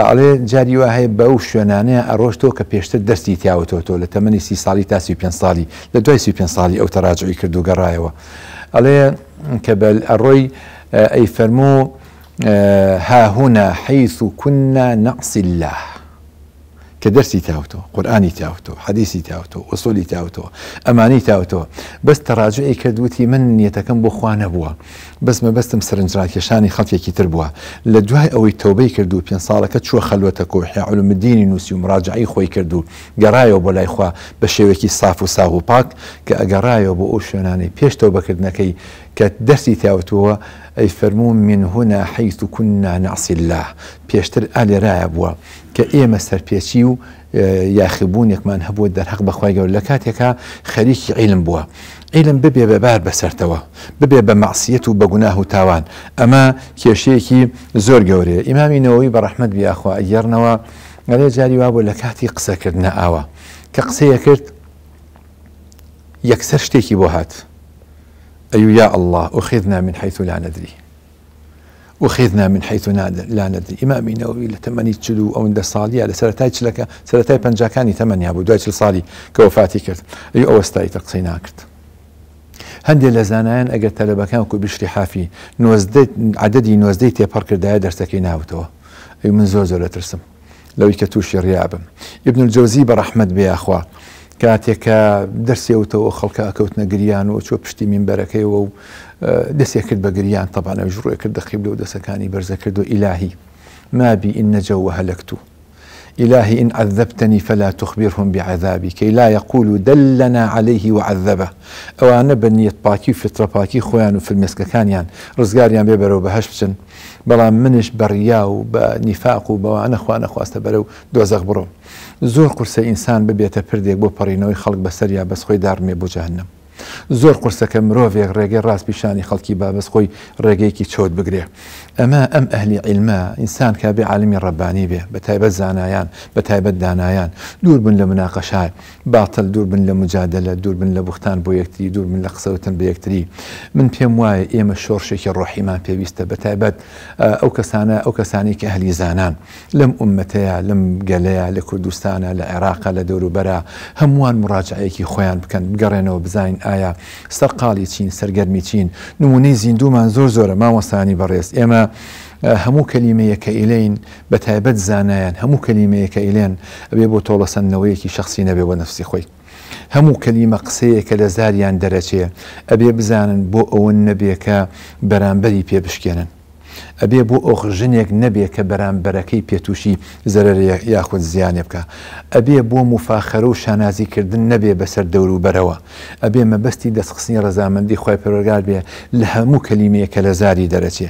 [SPEAKER 2] ئەڵێ جاری وا هەیە بە و شوێنانەیە ئەڕۆشتۆ کە پێشتر دەستی تیاوتۆ تۆ لە تەمەنی سی ساڵی تا سی پێ ساڵی لە دوای سی پێ ساڵی ئەو تەراجوی کردو گەڕایەوە ئەڵێ کە بە ئەڕۆی ئەی فەرموو هاهنا حيث كنا نقص الله کە دەرسی تاوتۆ قورآانی تاوتۆ حەدیسی تاوتۆ وەسۆلی تاوتۆ ئەمانی تاوتۆ بەس تەڕاجعی کە دوتی من نیەتەکەم بۆ خوانە بووە بەسمە بەستم سرنجڕاکێشانی خەڵکێکی تر بووە لە دوای ئەوەی تۆبەی کردو پێ ساڵەکە چوە خەلوەتە کۆحی علومدینی نووسی و مراجعی خۆی کردو گەڕایەوە بۆ لایخوا بە شێوێکی صاف و ساغ و پاک کە ئەگەڕایەوە بۆ ئەو شوێنانی پێش تۆ بەکردنەکەی کە دەرسی تاوتووە اي فرمون من هنا حيث كنا نعصي الله بيشتر ئالێرایە بووە کە ئێمە بيشيو آه، يا خبون يك من هبو در حق بخوي خەریکی لك بووە عیلم علم بوا علم ببي بە بسرتوا ببي بەگوناه و تاوان اما كي زور گەورەیە ئیمامینەوەی نووي ڕەحمد بیاخوا یارنەوە ئەلێ جاری وا بۆ لە کاتی قسەکردنە ئاوە کە قسەیە کرد یەکسەر يكسر شتيكي بوهات أي يا الله أخذنا من حيث لا ندري أخذنا من حيث لا ندري إمامي نووي لتمني تشلو او ده صاليه لسرتاي تشلك سرتاي بنجاكاني تمني ابو دوي صالي كوفاتي كرت اي اوستاي تقصينا كرت هەندێک لە كو بشري حافي و عددي حافی يا نوۆزدەی تێپەڕ کردایە دەرسەکەی ناوتەوە ئەی من زوزو زۆر لە ترسم لو کە تووشی ابن الجوزي جۆزی بيا ڕەحمد او تو خلقا ئەکەوتنە گریان و چۆ من مینبەرەکەیەوە و اه، دەستێکرد بە گریان تەبانە ژڕێکرد دەخیب لەو دەسەکانی برزا و الهي ما بي ان هەلەکت و إلهي إن عذبتني فلا تخبرهم بعذابي كي لا يقولوا دلنا عليه وعذبه أو أنا بنيت باكي في باكي خوان وفي المسكة كان يعني رزقار يعني بيبرو بهشبشن بلا منش برياو بنفاق وبوانا خوانا خواستا برو دوزغ برو زۆر قورسە ئینسان ببێتە پردێک بۆ پەڕینەوەی خەڵک بەسەر یا بەسخۆی دارمێ بجانم. زۆر قرسەکە مرۆڤێک ڕێگەی ڕاستپیشانی خەڵکی بابەست خۆی ڕێگەیەکی چۆت بگرێ اما ام اهلي علماء انسان كابي عالمي رباني به بتايب بە بتايب الدانايان دور بن لە مناقەشای دور بن لمجادله دور بن لە بويكتي دور بن لە قسەوتن من پێم وایە ئێمە شۆرشێکی ڕۆحیمان پێویستە بە تایبەت آه، ئەو کەسانە ئەو کەسانی کە هەلی زانان لەم عومەتەیە لەم گەلەیە لە کوردستانە لە عێراقا لە دەوروبەرە هەمووان مراجعەیەکی خۆیان بکەن بگەڕێنەوە بزانین ئایا سەرقاڵی چین سەرگەرمی چین نمونەی زیندومان زۆر زۆرە مامۆسانی هەموو کەلیمەیەکە ئیلین بە تایبەت زانایان هەموو کەلیمەیەکە ئیلێن ئەبێ بۆ تۆڵەسەندنەوەیەکی شخصی نەبێ بۆ نفسی خۆی هەموو کەلیمە قسەیەکە لە زاریان دەرەچێ ئەبێ بزانن بۆ ئەوەن نەبێکە بەرامبەری پێ بشکێنن ئەبێ بۆ ئۆخژنێک نەبێ کە بەرامبەرەکەی پێتوشی زەرەر یاخود زیانێ بکە ئەبێ بۆ مفاخەرە و شانازیکردن نەبێ بەسەر دەور و بەرەوە ئەبێ مەبەستی دەستخستنی ڕزامەندی خی پەرۆگار بێ لە هەموو کەلیمەیە کە لە زاری دەرەچێ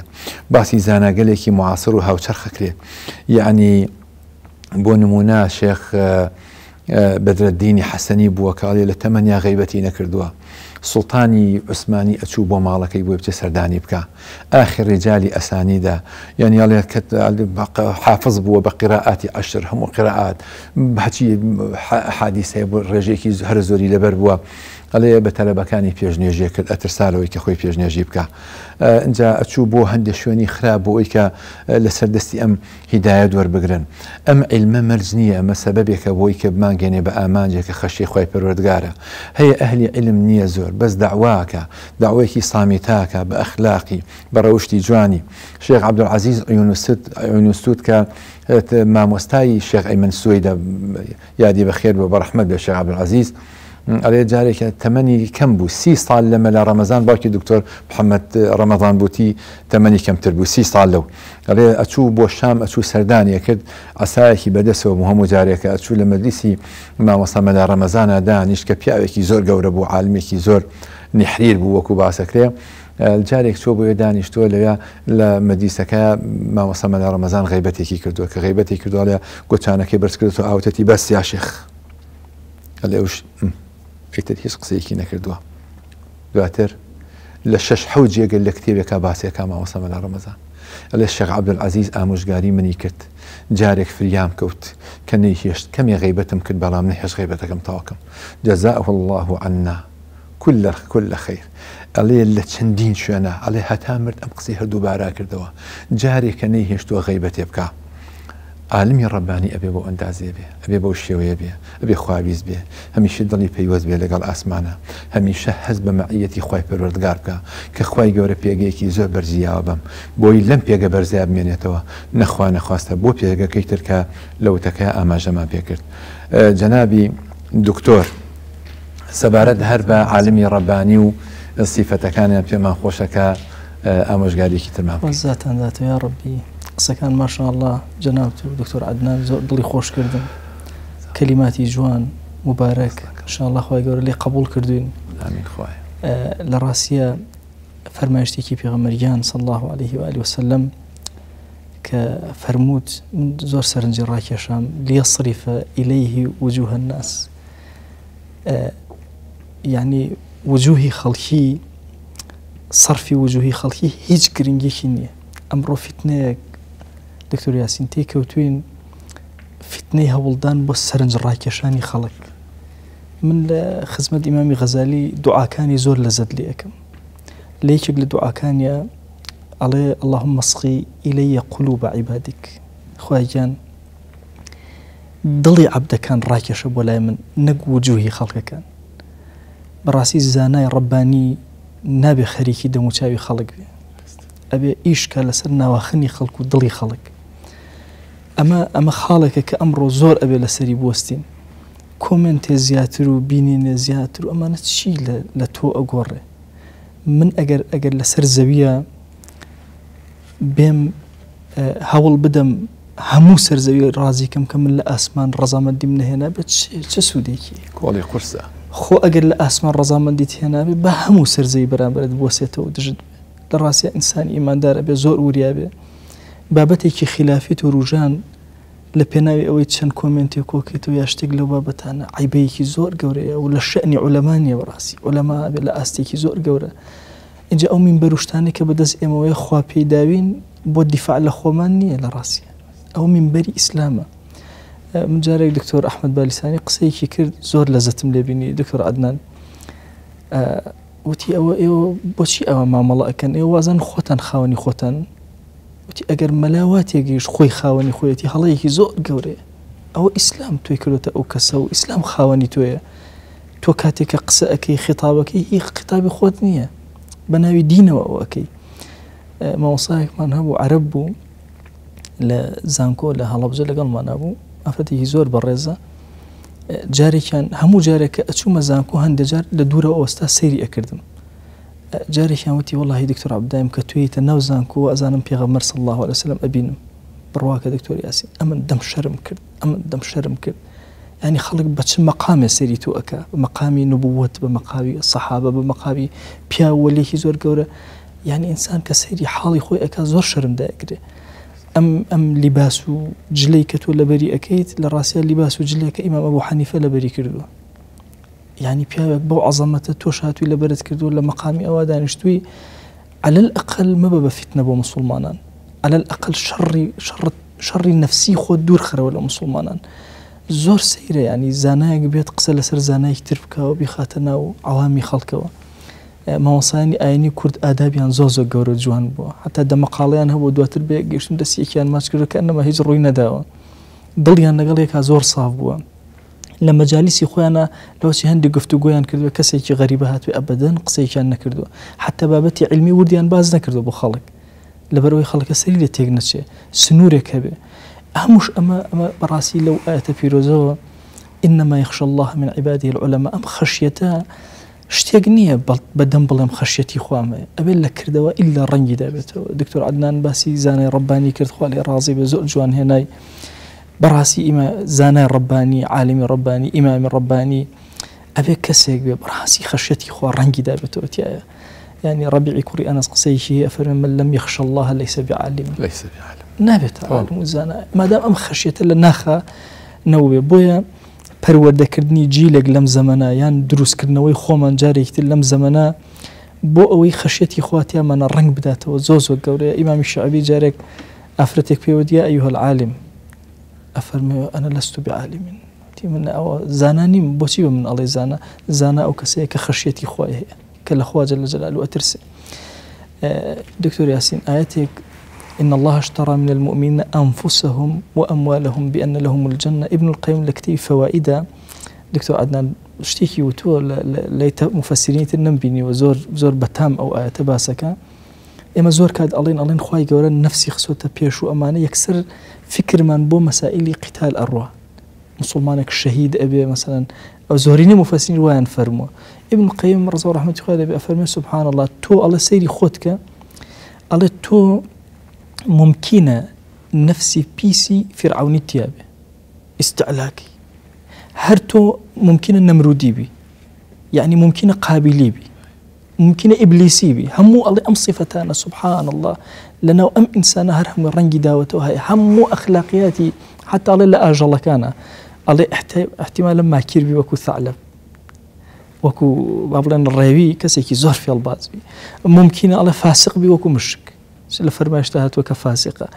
[SPEAKER 2] باسی زاناگەلێکی معاصر و هاوچەرخەکرێ یعنی بۆ نمونە شێخ بەدرە دینی حەسەنی بووە کاڵی لە تەمەنیا غیبەتی نەکردووە سلطانی عوسمانی ئەچوو بۆ ماڵەکەی بۆ بچێ سەردانی بکە ئاخر ڕێجای يعني یعنیڵێت کە حافظ بو بە عشر هم قراءات بچی حادیسەیە رجيكي هرزوري هەر زۆری ئەلێ بە تەلەبەکانی پێشنێژێ کرد ئەترسالەوەی کە خۆی پێشنێژی بکە اینجا ئەچوو بۆ هەندێک شوێنی خراپ بۆ ئەوی کە لەسەردەستی ئەم هیدایە دووەربگرن ئەم عیلمە مەرز نییە ئەمە سەبەبێکە بۆی کە بمانگەێنێ بە ئامانجێکە خەشی خۆی پەروەردگارە هەیە اهل علم نییە زۆر بەس داواکە داوەیەکی سامی تاکە بە ئەخلاقی بە ڕەوشی جوانی شێخ عبدعزیز یونوسوت ما مامۆستایی شێخ ئەیمەن سویدا یادی بەخێر بۆ بەڕحمە بە شێخ عبدعزیز رمضان باكي دكتور محمد آه، رمضان بوتي تمني كم تربو سي صال لو محەممەد اتشو بو الشام اتشو سردان سی سال لەو ئەڵێ ئەچوو بۆ شام ئەچوو سەردانیە کرد ئەسایەکی رمضان هەموو جارێکە ئەچوو لە مەدیسی مامەسە مەلا ڕەمەزانە دانیش کە پیاوێکی زۆر گەورە بوو عالمێکی زۆر نحریر بوو وەکو باسەکرێ جارێک چۆ بۆیە رمضان لەوێ لە مەدیسەکە ماوەسەمە لە ڕەمەزان غیبەتێکی کردووە کە غیبەتی کردووە لە گۆچانەکەی بەرزکردوە ئاوتەتی بەس یاشخ. اليوش ايتر هيش قصيك دوا دواتر لشش حوجي قال لك تيبي كاباسي كما وصم رمضان الشيخ عبد العزيز آموش قاري مني كرت جارك في اليام كوت كني هيش كم يا غيبتم كنت بلا من هيش غيبتكم تاكم جزاه الله عنا كل كل خير علي اللي تشندين شو انا علي هتامرت ام قصي هردو باراك جاري كني هيش تو غيبتي بكام عالمی ڕەبانی ئەبێ بۆ ئەندازێ بێ ئەبێ بۆ شێوەیە بێ ئەبێ خواویست بێ هەمیشە دڵی پەیوەست بێ لەگەڵ ئاسمانە هەمیشە هەز بە مەعەتی خی پەروەردگار بکە کە خی گەورە پێگەیەکی زۆر بەرزیاوە بم بۆی لەم پێگە بەرزیا بمێنێتەوە نەخوا نەخواستە بۆ پێگەکەی ترکە لەوتەکە ئاماژەمان پێکرد جەنابی دکتۆر سەبارەت هەر بە عالمی ڕەبانی و سیفەتەکانیان پێمان خۆشەکە ئامۆژگاریکی ترمان
[SPEAKER 1] زاتان داتوە ڕبی سكان ما شاء الله جناب الدكتور عدنان ضلي خوش كردن كلماتي جوان مبارك ان شاء الله خويا يقول لي قبول كردين امين خويا آه لراسيا فرمايشتي كي بيغمر جان صلى الله عليه واله وسلم كفرموت زور سرنج راكي شام ليصرف اليه وجوه الناس آه يعني وجوه خلقي صرف وجوه خلقي هيج كرينجي امر امرو فتنك دكتور ياسين تيكوتوين فتنه هولدان بو سرنج راكشاني خلق من لە غزالي ئیمامی كان يزور لزد لە ليش يقول لەیکێک كان يا علي اللهم مسقی إلي قلوب عبادك عیبادیک خوایان دڵی عبدەکان ڕاکێشە بۆ لای من وجوهي خلق كان براسي زانای رباني نابێ خريكي دەموچاوی خەڵک خلق ئەبێ ئیشکە لەسەر ناواخنی خەڵک و دڵی خلق ئەمە ئەمە خاڵێکە کە ئەمڕۆ زۆر ئەبێ لەسەری بستین کۆمنتێ زیاتر و بینینێ زیاتر و ئەمانە چی لە تۆ ئەگۆڕێ من ئەگەر ئەگەر لەسەر زەویە بێم هەوڵ بدەم هەموو سەرزەوی ڕازیکەم کە من لە ئاسمان ڕزامەندیم نهێنا بە چه سوودێکی
[SPEAKER 2] کۆڵی قرسە
[SPEAKER 1] خۆ ئەگەر لە ئاسمان ڕزامەندیت هێنابێ بە هەموو سەرزەی بەرامبرت بۆسێتەوە دژت لە ڕاستە ئینسان ئیماندارە بێ زۆر وریابێ بابەتێکی خلافیت و ڕوژان لە پێناوی ئەوەی چەند کۆمنتی کۆکیت و یا شتێک لەو بابەتانە عیبەیەکی زۆر گەورەیە و لە شعنی ئۆلەمانیە بەڕاستی ئۆلەما بێت لە ئاستێکی زۆر گەورە اینجا ئەو من بەروشتانی کە بەدەست ئێمەوەی خوا پێداوین بۆ دیفاع لە خۆمان نییە لە ڕاستیە ئەو منبەری ئیسلامە مجارێک دکتۆر ئەحمد بالیسانی قسەیەکی کرد زۆر لە زەتم لێبینی دکتۆر عدنان وتی ئەوە ئێوە بۆچی ئەوە مامەڵە ئەەکەن ئێوە وازان خۆتان خاوەنی خۆتان وتی ئەگەر مەلاواتێکیش خۆی خاوەنی خۆیەتی هەڵەیەکی زۆر گەورەیە ئەوە ئیسلام توی کردوتە ئەو کەسە و ئیسلام خاوەنی تۆیە تۆ کاتێکە قسە ئەەکەی خێتابەکەی هیچ قوتابی خۆت نییە بە ناوی دینەوە ئەوەکەی ماوەسایەکمان هەبوو عرب بوو لە زانکۆ لە هەڵەبزە لەگەڵمانە بوو ئافرەتێکی زۆر بەڕێزە جارێکیان هەموو جارێکە ئەچوومە زانکۆ هەندێجار لە دوورە ئۆستا سەیری ئەکردم جاري شاموتي والله يا دكتور عبد دائم كتويت نوزان كو ازان بيغمر صلى الله عليه وسلم ابين برواك يا دكتور ياسين اما دم شرم كرد اما دم شرم كرد يعني خلق باتش مقام سيري تو اكا مقامي نبوة بمقامي الصحابة بمقامي بيا ولي هي زور قورة يعني انسان كسيري حالي خوي اكا زور شرم دائقري ام ام لباسو جليكت ولا بري اكيت لراسيا لباسو جليك امام ابو حنيفه لا بري كردو ینی پیاوێک بۆ ئازەمەتە تۆ شاتوی لە بەرت کردو لە مەقامی ئەوە دانیشتووی ئەلل ئەقل مەبە بە فیتنە بۆ مسلمانان ئەلل ئەقل شەڕی نفسی خۆ دوور خەرەوە لە مسلمانان زۆر سەیرە ینی زانایەک بێت قسە لەسەر زانایك تر بکەوە بیخاتە ناو ئەوامی خەڵکەوە مامەسانی ئاینی کورد ئادابیان زۆ زۆ گەورە جوان بووە حتا دەمەقاڵیان هەبوو دواتر بێ گەشتن دەستیەکیان ماچکردەکە نەمە هیچ ڕووی نەداوە دڵیان لەگەڵ یەکە زۆر ساف بووە لە خوانا لو لەوەسی هەندی گفتوگویان کردووە کەسێکی غەریبە هاتوێ ئەبدەن قسەیان نەکردووە حتى بابتي علمي ورديان باز نكردو بو خلق لبروي خلق سەری لە تێک سنوري سنوورێکە أهمش أما, ئەمە ئەمە بەڕاستی لەو ئاەتە إنما يخشى الله من عباده العلماء أم خشيتا شتێک نییە بەدەم بڵێم خەشەتی خوامێ ئەبێت لە کردەوە ئللا ڕەنگی دەبێتەوە عدنان باسي زاني رباني كرد لێ راضي بزوج جوان هناي بەڕاستی زانا رباني عالم رباني ڕبانی رباني أبي ئەبێ براسي خشيتي بەڕاستی خەشەتی خۆ يعني ربيعي كوري أنا سقسي شيء أفرم من لم یخش الله ليس بعالم ما دام مادام خشيت إلا ناخا نوبي بويا پرور دکردنی جیلێک لم زمانه یان دروستکردنەوەی خۆمان جارێکتر لەم زەمەە بۆ ئەوەی خەشێتی خواتیامانە ڕنگ بداتەوە زوز و گەورەیە امام شعبی جارک ئافرەتێک پیودیا ایوه العالم أفرمي أنا لست بعالم بەعالیمن من أو زناني بۆچی من الله زانا زانا أو کەسەیە کە خواه خۆی هەیە جل لە خواجە آه، دكتور ياسين آياتك إن الله اشترى من المؤمنين أنفسهم وأموالهم بأن لهم الجنة ابن القيم لكتي فوائد دكتور عدنان شتيكي وتور ليت مفسرين تنم و وزور زور بتام أو ئاەتە آية اما زور كاد الين الين خوي جورا نفسي خسوتا بيشو امانه يكسر فكر من بو مسائل قتال الروح مسلمانك الشهيد ابي مثلا او زوريني مفسرين وين فرموا ابن القيم رضي الله رحمه الله ابي افرمي سبحان الله تو الله سيري خوتك الله تو ممكنة نفسي بيسي فرعوني تيابي استعلاكي هرتو ممكنة نمرودي بي يعني ممكنة قابلي بي ممكن إبليسي بي همو الله أم صفتانا سبحان الله لأنه أم إنسان هر هم رنجي داوته هاي همو أخلاقياتي حتى الله لا أجل كان الله احتمالا ما كير بي وكو ثعلب وكو بابلان الريوي كسيكي زهر في الباز بي ممكن الله فاسق بي وكو مشك سل فرما اشتهت وكفاسقة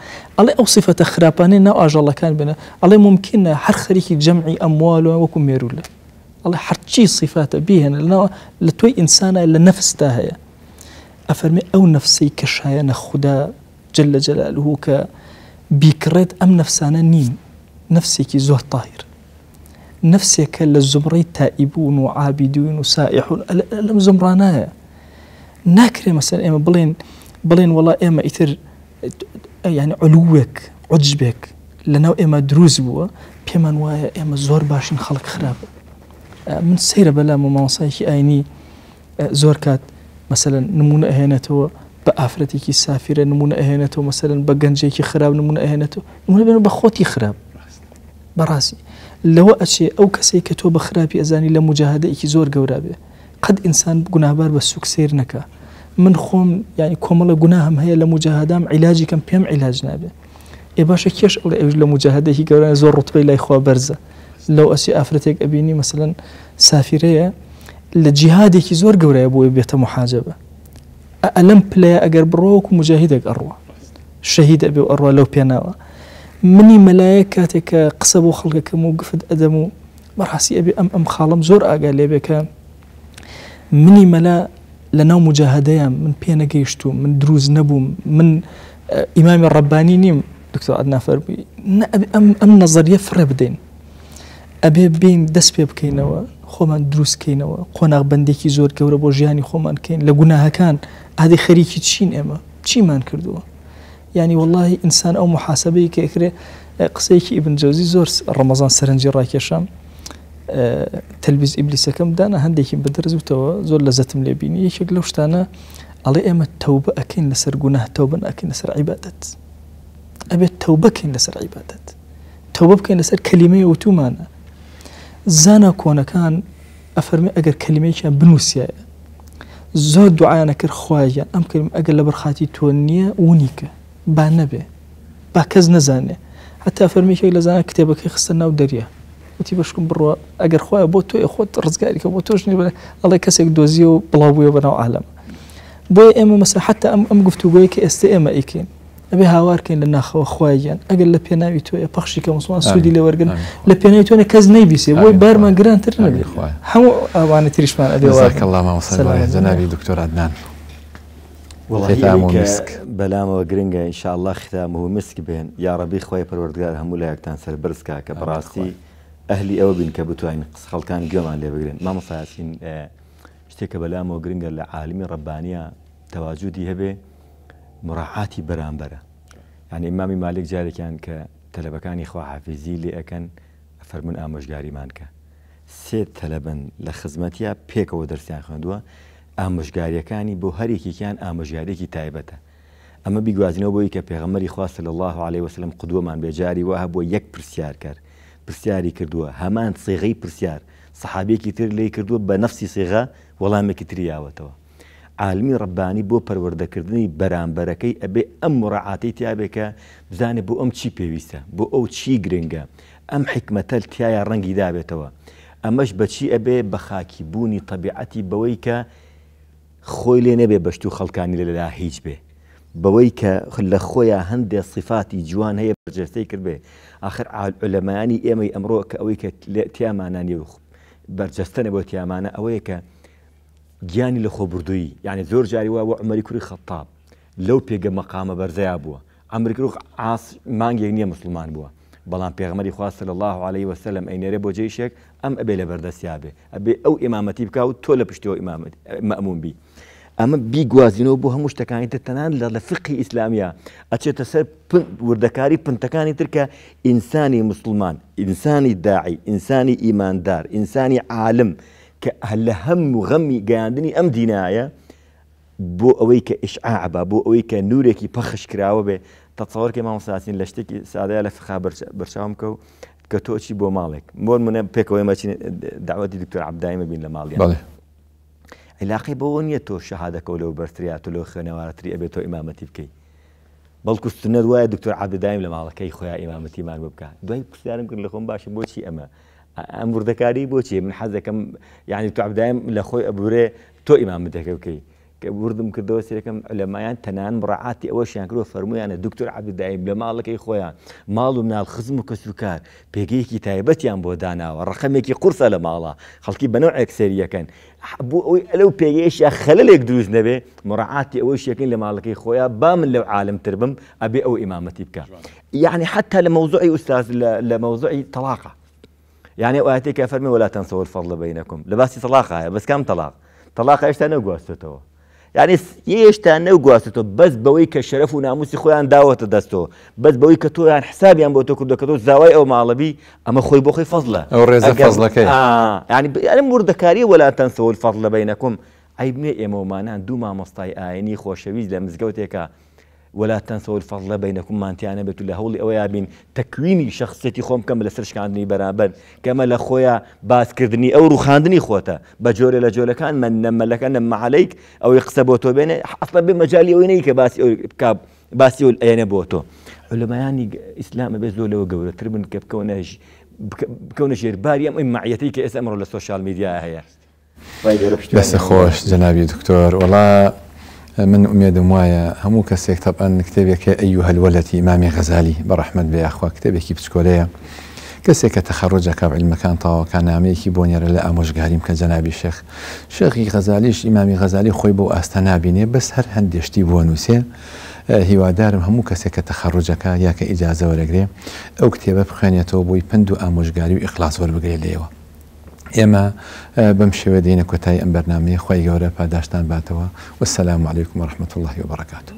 [SPEAKER 1] الله أو صفة خرابانين أو أجل كان بنا الله ممكن حرخريكي خريكي جمعي أموال وكو ميرولا الله حرشي صفاته بیهن لتوي لتوی انسانه لنفس تاهية أفرمي أو نفسي كشايا خدا جل جلاله ك بيكريت أم نفسانا نين نفسي كي زهر طاهر نفسي كالزمري تائبون وعابدون وسائحون لم زمرانا ناكري مثلا إما بلين بلين والله إما إثر يعني علوك عجبك لأنه إما دروز بوا بيمان وايا إما زور باشين خلق خرابه من سەیرە بەلا ماماسایکی ئاینی زۆر کات مثلەن نمونە ئەهێنێتەوە بە ئافرەتێکی سافرە نمونە ئەهێنێتەوە مەسەرن بە گەنجێکی خراپ نمونە ئەهێنێتەوە نمونە بێن بە خۆتی خراپ بەڕاستی لەوە ئەچێ ئەو کەسێک کە تۆ بە خراپی ئەزانی لە مجاهدەیەکی زۆر گەورە بێ قەت ئینسان گونابار بە سوک سیر نەکە من خۆم یعنی کۆمەڵە گونا هەم هەیە لە مجاهدام عیلاجی کەم پێم عیلاج نابێ ئێ باشە کێش ئەڵێ ئەوش لە مجاهدەیەکی گەورە زۆر ڕوتبەی لای خوا بەرزە لو أسي أفرتك أبيني مثلا سافرية لجهادك زور قوري أبوي بيت محاجبة ألم بلا أقر بروك مجاهدك أروى شهيد أبي أروى لو بيناوى مني ملايكاتك قصبو خلقك موقفد أدمو مرحسي أبي أم أم خالم زور أقال بك مني ملا لەناو مجاهدەیان من بينا جيشتو من دروز نبوم من ئیمامی آه، ڕبانی دكتور عدنا فربي أم أم نظرية فربدين ئەبێ بین دەست پێ بکەینەوە خۆمان دروستکەینەوە قۆناغ بندێکی زۆر گەورە بۆ ژیانی خۆمان بکەین لە گوناهەکان ئادی خەریکی چین ئێمە چیمان کردووە ینی واللهی ئینسان ئەو محاسبەی کەکرێ قسەیەکی ئیبنجەوزی زۆر ڕەمەزان سەرنجی ڕاکێشان تەلویز ئیبلیسەکەم دانا هەندێکی بدرزوتەوە زۆر لە زەتم لێبینی یەکێک لەو شتانە ئەڵێ ئێمە تەوبە ئەکەین لەسەر گوناه تەوبن ئەکەین لەسەر عیباتەت ئەبێت تەوبەکەین لەسەر عیباتەت تەوبە بکەین لەسەر کەلیمەی وتومانە زانە کۆنەکان ئەفەرمی ئەگەر کللیمێکیان بنووسایە زۆر دوعاانە کرد خخوایان ئەم کردم ئەگەر لە بەرخاتی تۆ نییە ونیکە با نەبێ با کەس نەزانێ حتا فەرمیێک لە زانە کتێبەکەی خستە ناو دەریە وتی بەشکم بڕوە ئەگەر خخوایە بۆ تۆی خۆت ڕزگاریکە بۆ تۆشنی بە ئەڵی کەسێک دۆزیە و بڵاوبووە بەناو عالم بۆیە ئێمە مەسەحتا ئەم ئەم گفتوگوۆی کە ئێستا ئێمە ئیکین ئەبێ هاوارکەین لە ناخەوە خخوایان ئەگەر لە پێناوی تۆە پەخشی کە مسلمان سوودی لە وەرگن لە پێناوی تۆنە کەس نەیبیسێ بۆی بەرمە گرانتر نەبێ هەموو ئەوانە تریشمان ئەبێوەکەڵامەسەلامەناوی
[SPEAKER 2] دکتۆرادنان.
[SPEAKER 3] بەلامەوە گرنگە ئینشاءله ختامەوە مسک بێن یاڕەبی خۆی پەروەردگار هەموو لە یەکتان سەر برسکە کە بەڕاستی ئەهلی ئەوە بین کە بتوانین خل كان گوێمان لێ بگرن ما شتێکە اشتكى بلام لە لعالمي ڕبانە تەواجودی هبه مڕاحاتی بەرامبەرە یان ئمامی مالک جارێکیان کە تەلەبەکانی خواحافزی لێ ئەەکەن ئەفەرمون ئامۆژگاریمان کە سێ تەلەبن لە خزمەتیا پێکەوە دەرسیان خوێندووە ئامۆژگاریەکانی بۆ هەرێکیان ئامۆژگارێکی تایبەتە ئەمە بیگوازینەوە بۆی کە پێغەمەری خواست لە الله عليه وسلم قدووەمان بێجاری وە هەبووە یەک پرسیار کرد پرسیاری کردووە هەمان سێغی پرسیار سەحابێکی تر لی کردووە بە نفسی سێغا وەڵامێکی تریاوەتەوە عالمی ڕبانی بۆ پەروەردەکردنی بەرامبەرەکەی ئەبێ ئەم مڕعاتی تیابێکە بزانێ بۆ ئەم چی پێویستە بۆ ئەو چی گرنگە ئەم حکمەتەل تایە ڕەنگی دابێتەوە ئەمەش بەچی ئەبێ بە خاکی بوونی تەبیعەتی بەوەی کە خۆی لێ نەبێ بەشت و خەڵکانی لەلا هیچ بێ بەوەی کە لە خۆیان هەندێ صفاتی جوان هەیە بەرجەستەی کردبێ آخر لەمانی ئێمەی ئەمڕۆ کە ئەوەی کە تیامانانی بەرجەستە نەبەوە تیامانە ئەوەیە کە گیانی لە خۆبردووی یعنی يعني زۆر جاری وە عمەری کوری خەتاب لەو پێگە مەقامە بەرزیا بووە ئەمریکرخ ئاس مانگێک نییە مسلمان بووە بەڵام پێغمەری خواستە لە الله عليه وسلم ئەینێرە بۆ جيشك ئەم ئەبێ لە بەردەسیابێ ئەبێ ئەو ئمامەتی بکە و تۆ لە پشتیەوە مەمون بی ئەمە بیگوازینەوە بۆ هەموو شتەکانیتە تەنان لە فقی ئیسلامیا ئەچێتە سەر وردەکاری پنتەکانی ترکە ئینسانی مسلمان ئینسانی داعی ئینسانی ئیماندار ئینسانی عالم. کە لە هەم و غەمی گەیاندنی ئەم دینایە بۆ ئەوەی کە ئشععبا بۆ ئەوەی کە نورێکی پەخش کراوە بێ تەتصورکە مامۆساسین لە شتێکی سادەیە لە فخا بەرچاوم کە و کە تۆچی بۆ ماڵێک بۆن منە پێکەوەی مەچین داوەتی دکتۆر عبدایمە بین لە ماڵی عیلاقی بەوە نییە تۆ شەهادەکە لەو بەرتریات لەو خوێنەوارەتری ئەبێت تۆ ئیمامەتی بکەیت بەڵکو سنەر وایە دکتۆر عبددایم لە ماڵەکەی خۆیان ئیمامەتیمان بکە دوای پرسیارم کرد لە خۆم باشە بۆچی ئەمە ئەم وردەکاری بۆچی من حەز دەکەم یعنی تو عبدایم لە خۆی ئەبورێ تۆ ئیمام دەکە بکەی کە وردم کردەوە سرەکەم لەمایان تەنان ڕعاتی ئەوەشیان کردەوە فەرمویانە دکتۆر عبددایم لە ماڵەکەی خۆیان ماڵ و منال خزم و کەسوکار پێگەیەکی تایبەتیان بۆ داناوە ڕقمێکی قورسە لە ماڵە خەڵکی بەنەوە ئەکسریەکەن بۆ ئەوی ئەلەو پێگەیشە خەلەلێک دروست نەبێ مڕعاتی ئەوەشیەکەین لە ماڵەکەی خۆیان با من لەو عالم تر بم ئەبێ ئەو ئیمامەتی بکە یعنی حتا لە مەوزوعی ئوستاز لە مەوزوعی تەلاقە يعني وقتي كفرمي ولا تنسوا الفضل بينكم لباسي طلاق هاي بس كم طلاق طلاق ايش تاني وقواستو يعني ايش تاني وقواستو بس بويك الشرف وناموسي خويا داوت دستو بس بويك تو يعني حساب يعني بوتو كردو كتو زاوي او معلبي اما خوي بوخي فضله او رزق أجل... فضلك اه يعني يعني مردكاري ولا تنسوا الفضل بينكم اي بني امو مانان دو ما مصطاي ايني خوشويز لمزقوتيكا ولا تنسوا الفضل بينكم ما انت انا بيت الله هولي اويا بين تكويني شخصيتي خوم كمل سرش كاندني برابر كمل خويا باس كردني او روخاندني خوتا بجوري لجول كان من نم لك انا عليك او يقصبو تو بين اصلا بمجالي وينيك باس او كاب باس يقول انا بوتو علماء يعني اسلام بزول او تربن كيف كونج كونج باري ام معيتيك اسمر ولا سوشيال ميديا هي بس خوش
[SPEAKER 2] جنابي دكتور والله من ئومێدم وایە هەموو کەسێک تەبان کتێبێکی ئەیو هەلوەلەتی مامی غەزالی بەڕەحمد بێخوا کتێبێکی پچکۆلەیە کەسێکە تەخەڕۆجەکە علمەکان تاواکان نامەیەکی بۆنیێرە لە ئامۆژگاریم کە جەنابی شێخ شەخی غەزالیش ئیمامی غەزالی إمامي غزالي خوي بو أستنابيني بس هر هند يشتي هیوادارم آه، هوا دارم همو كسيك تخرجك ئیجازە وەرەگرێ ورقري أو كتابة بۆی بوي بندو أموش و وإخلاص ورقري لێەوە ئێمە بەم شێوە دێنە کۆتایی ئەم بەرنمەیە خی گەورە پاداشتان باتەوە وەسەسلام علیکم و رححمت اللهی وبرکاتە.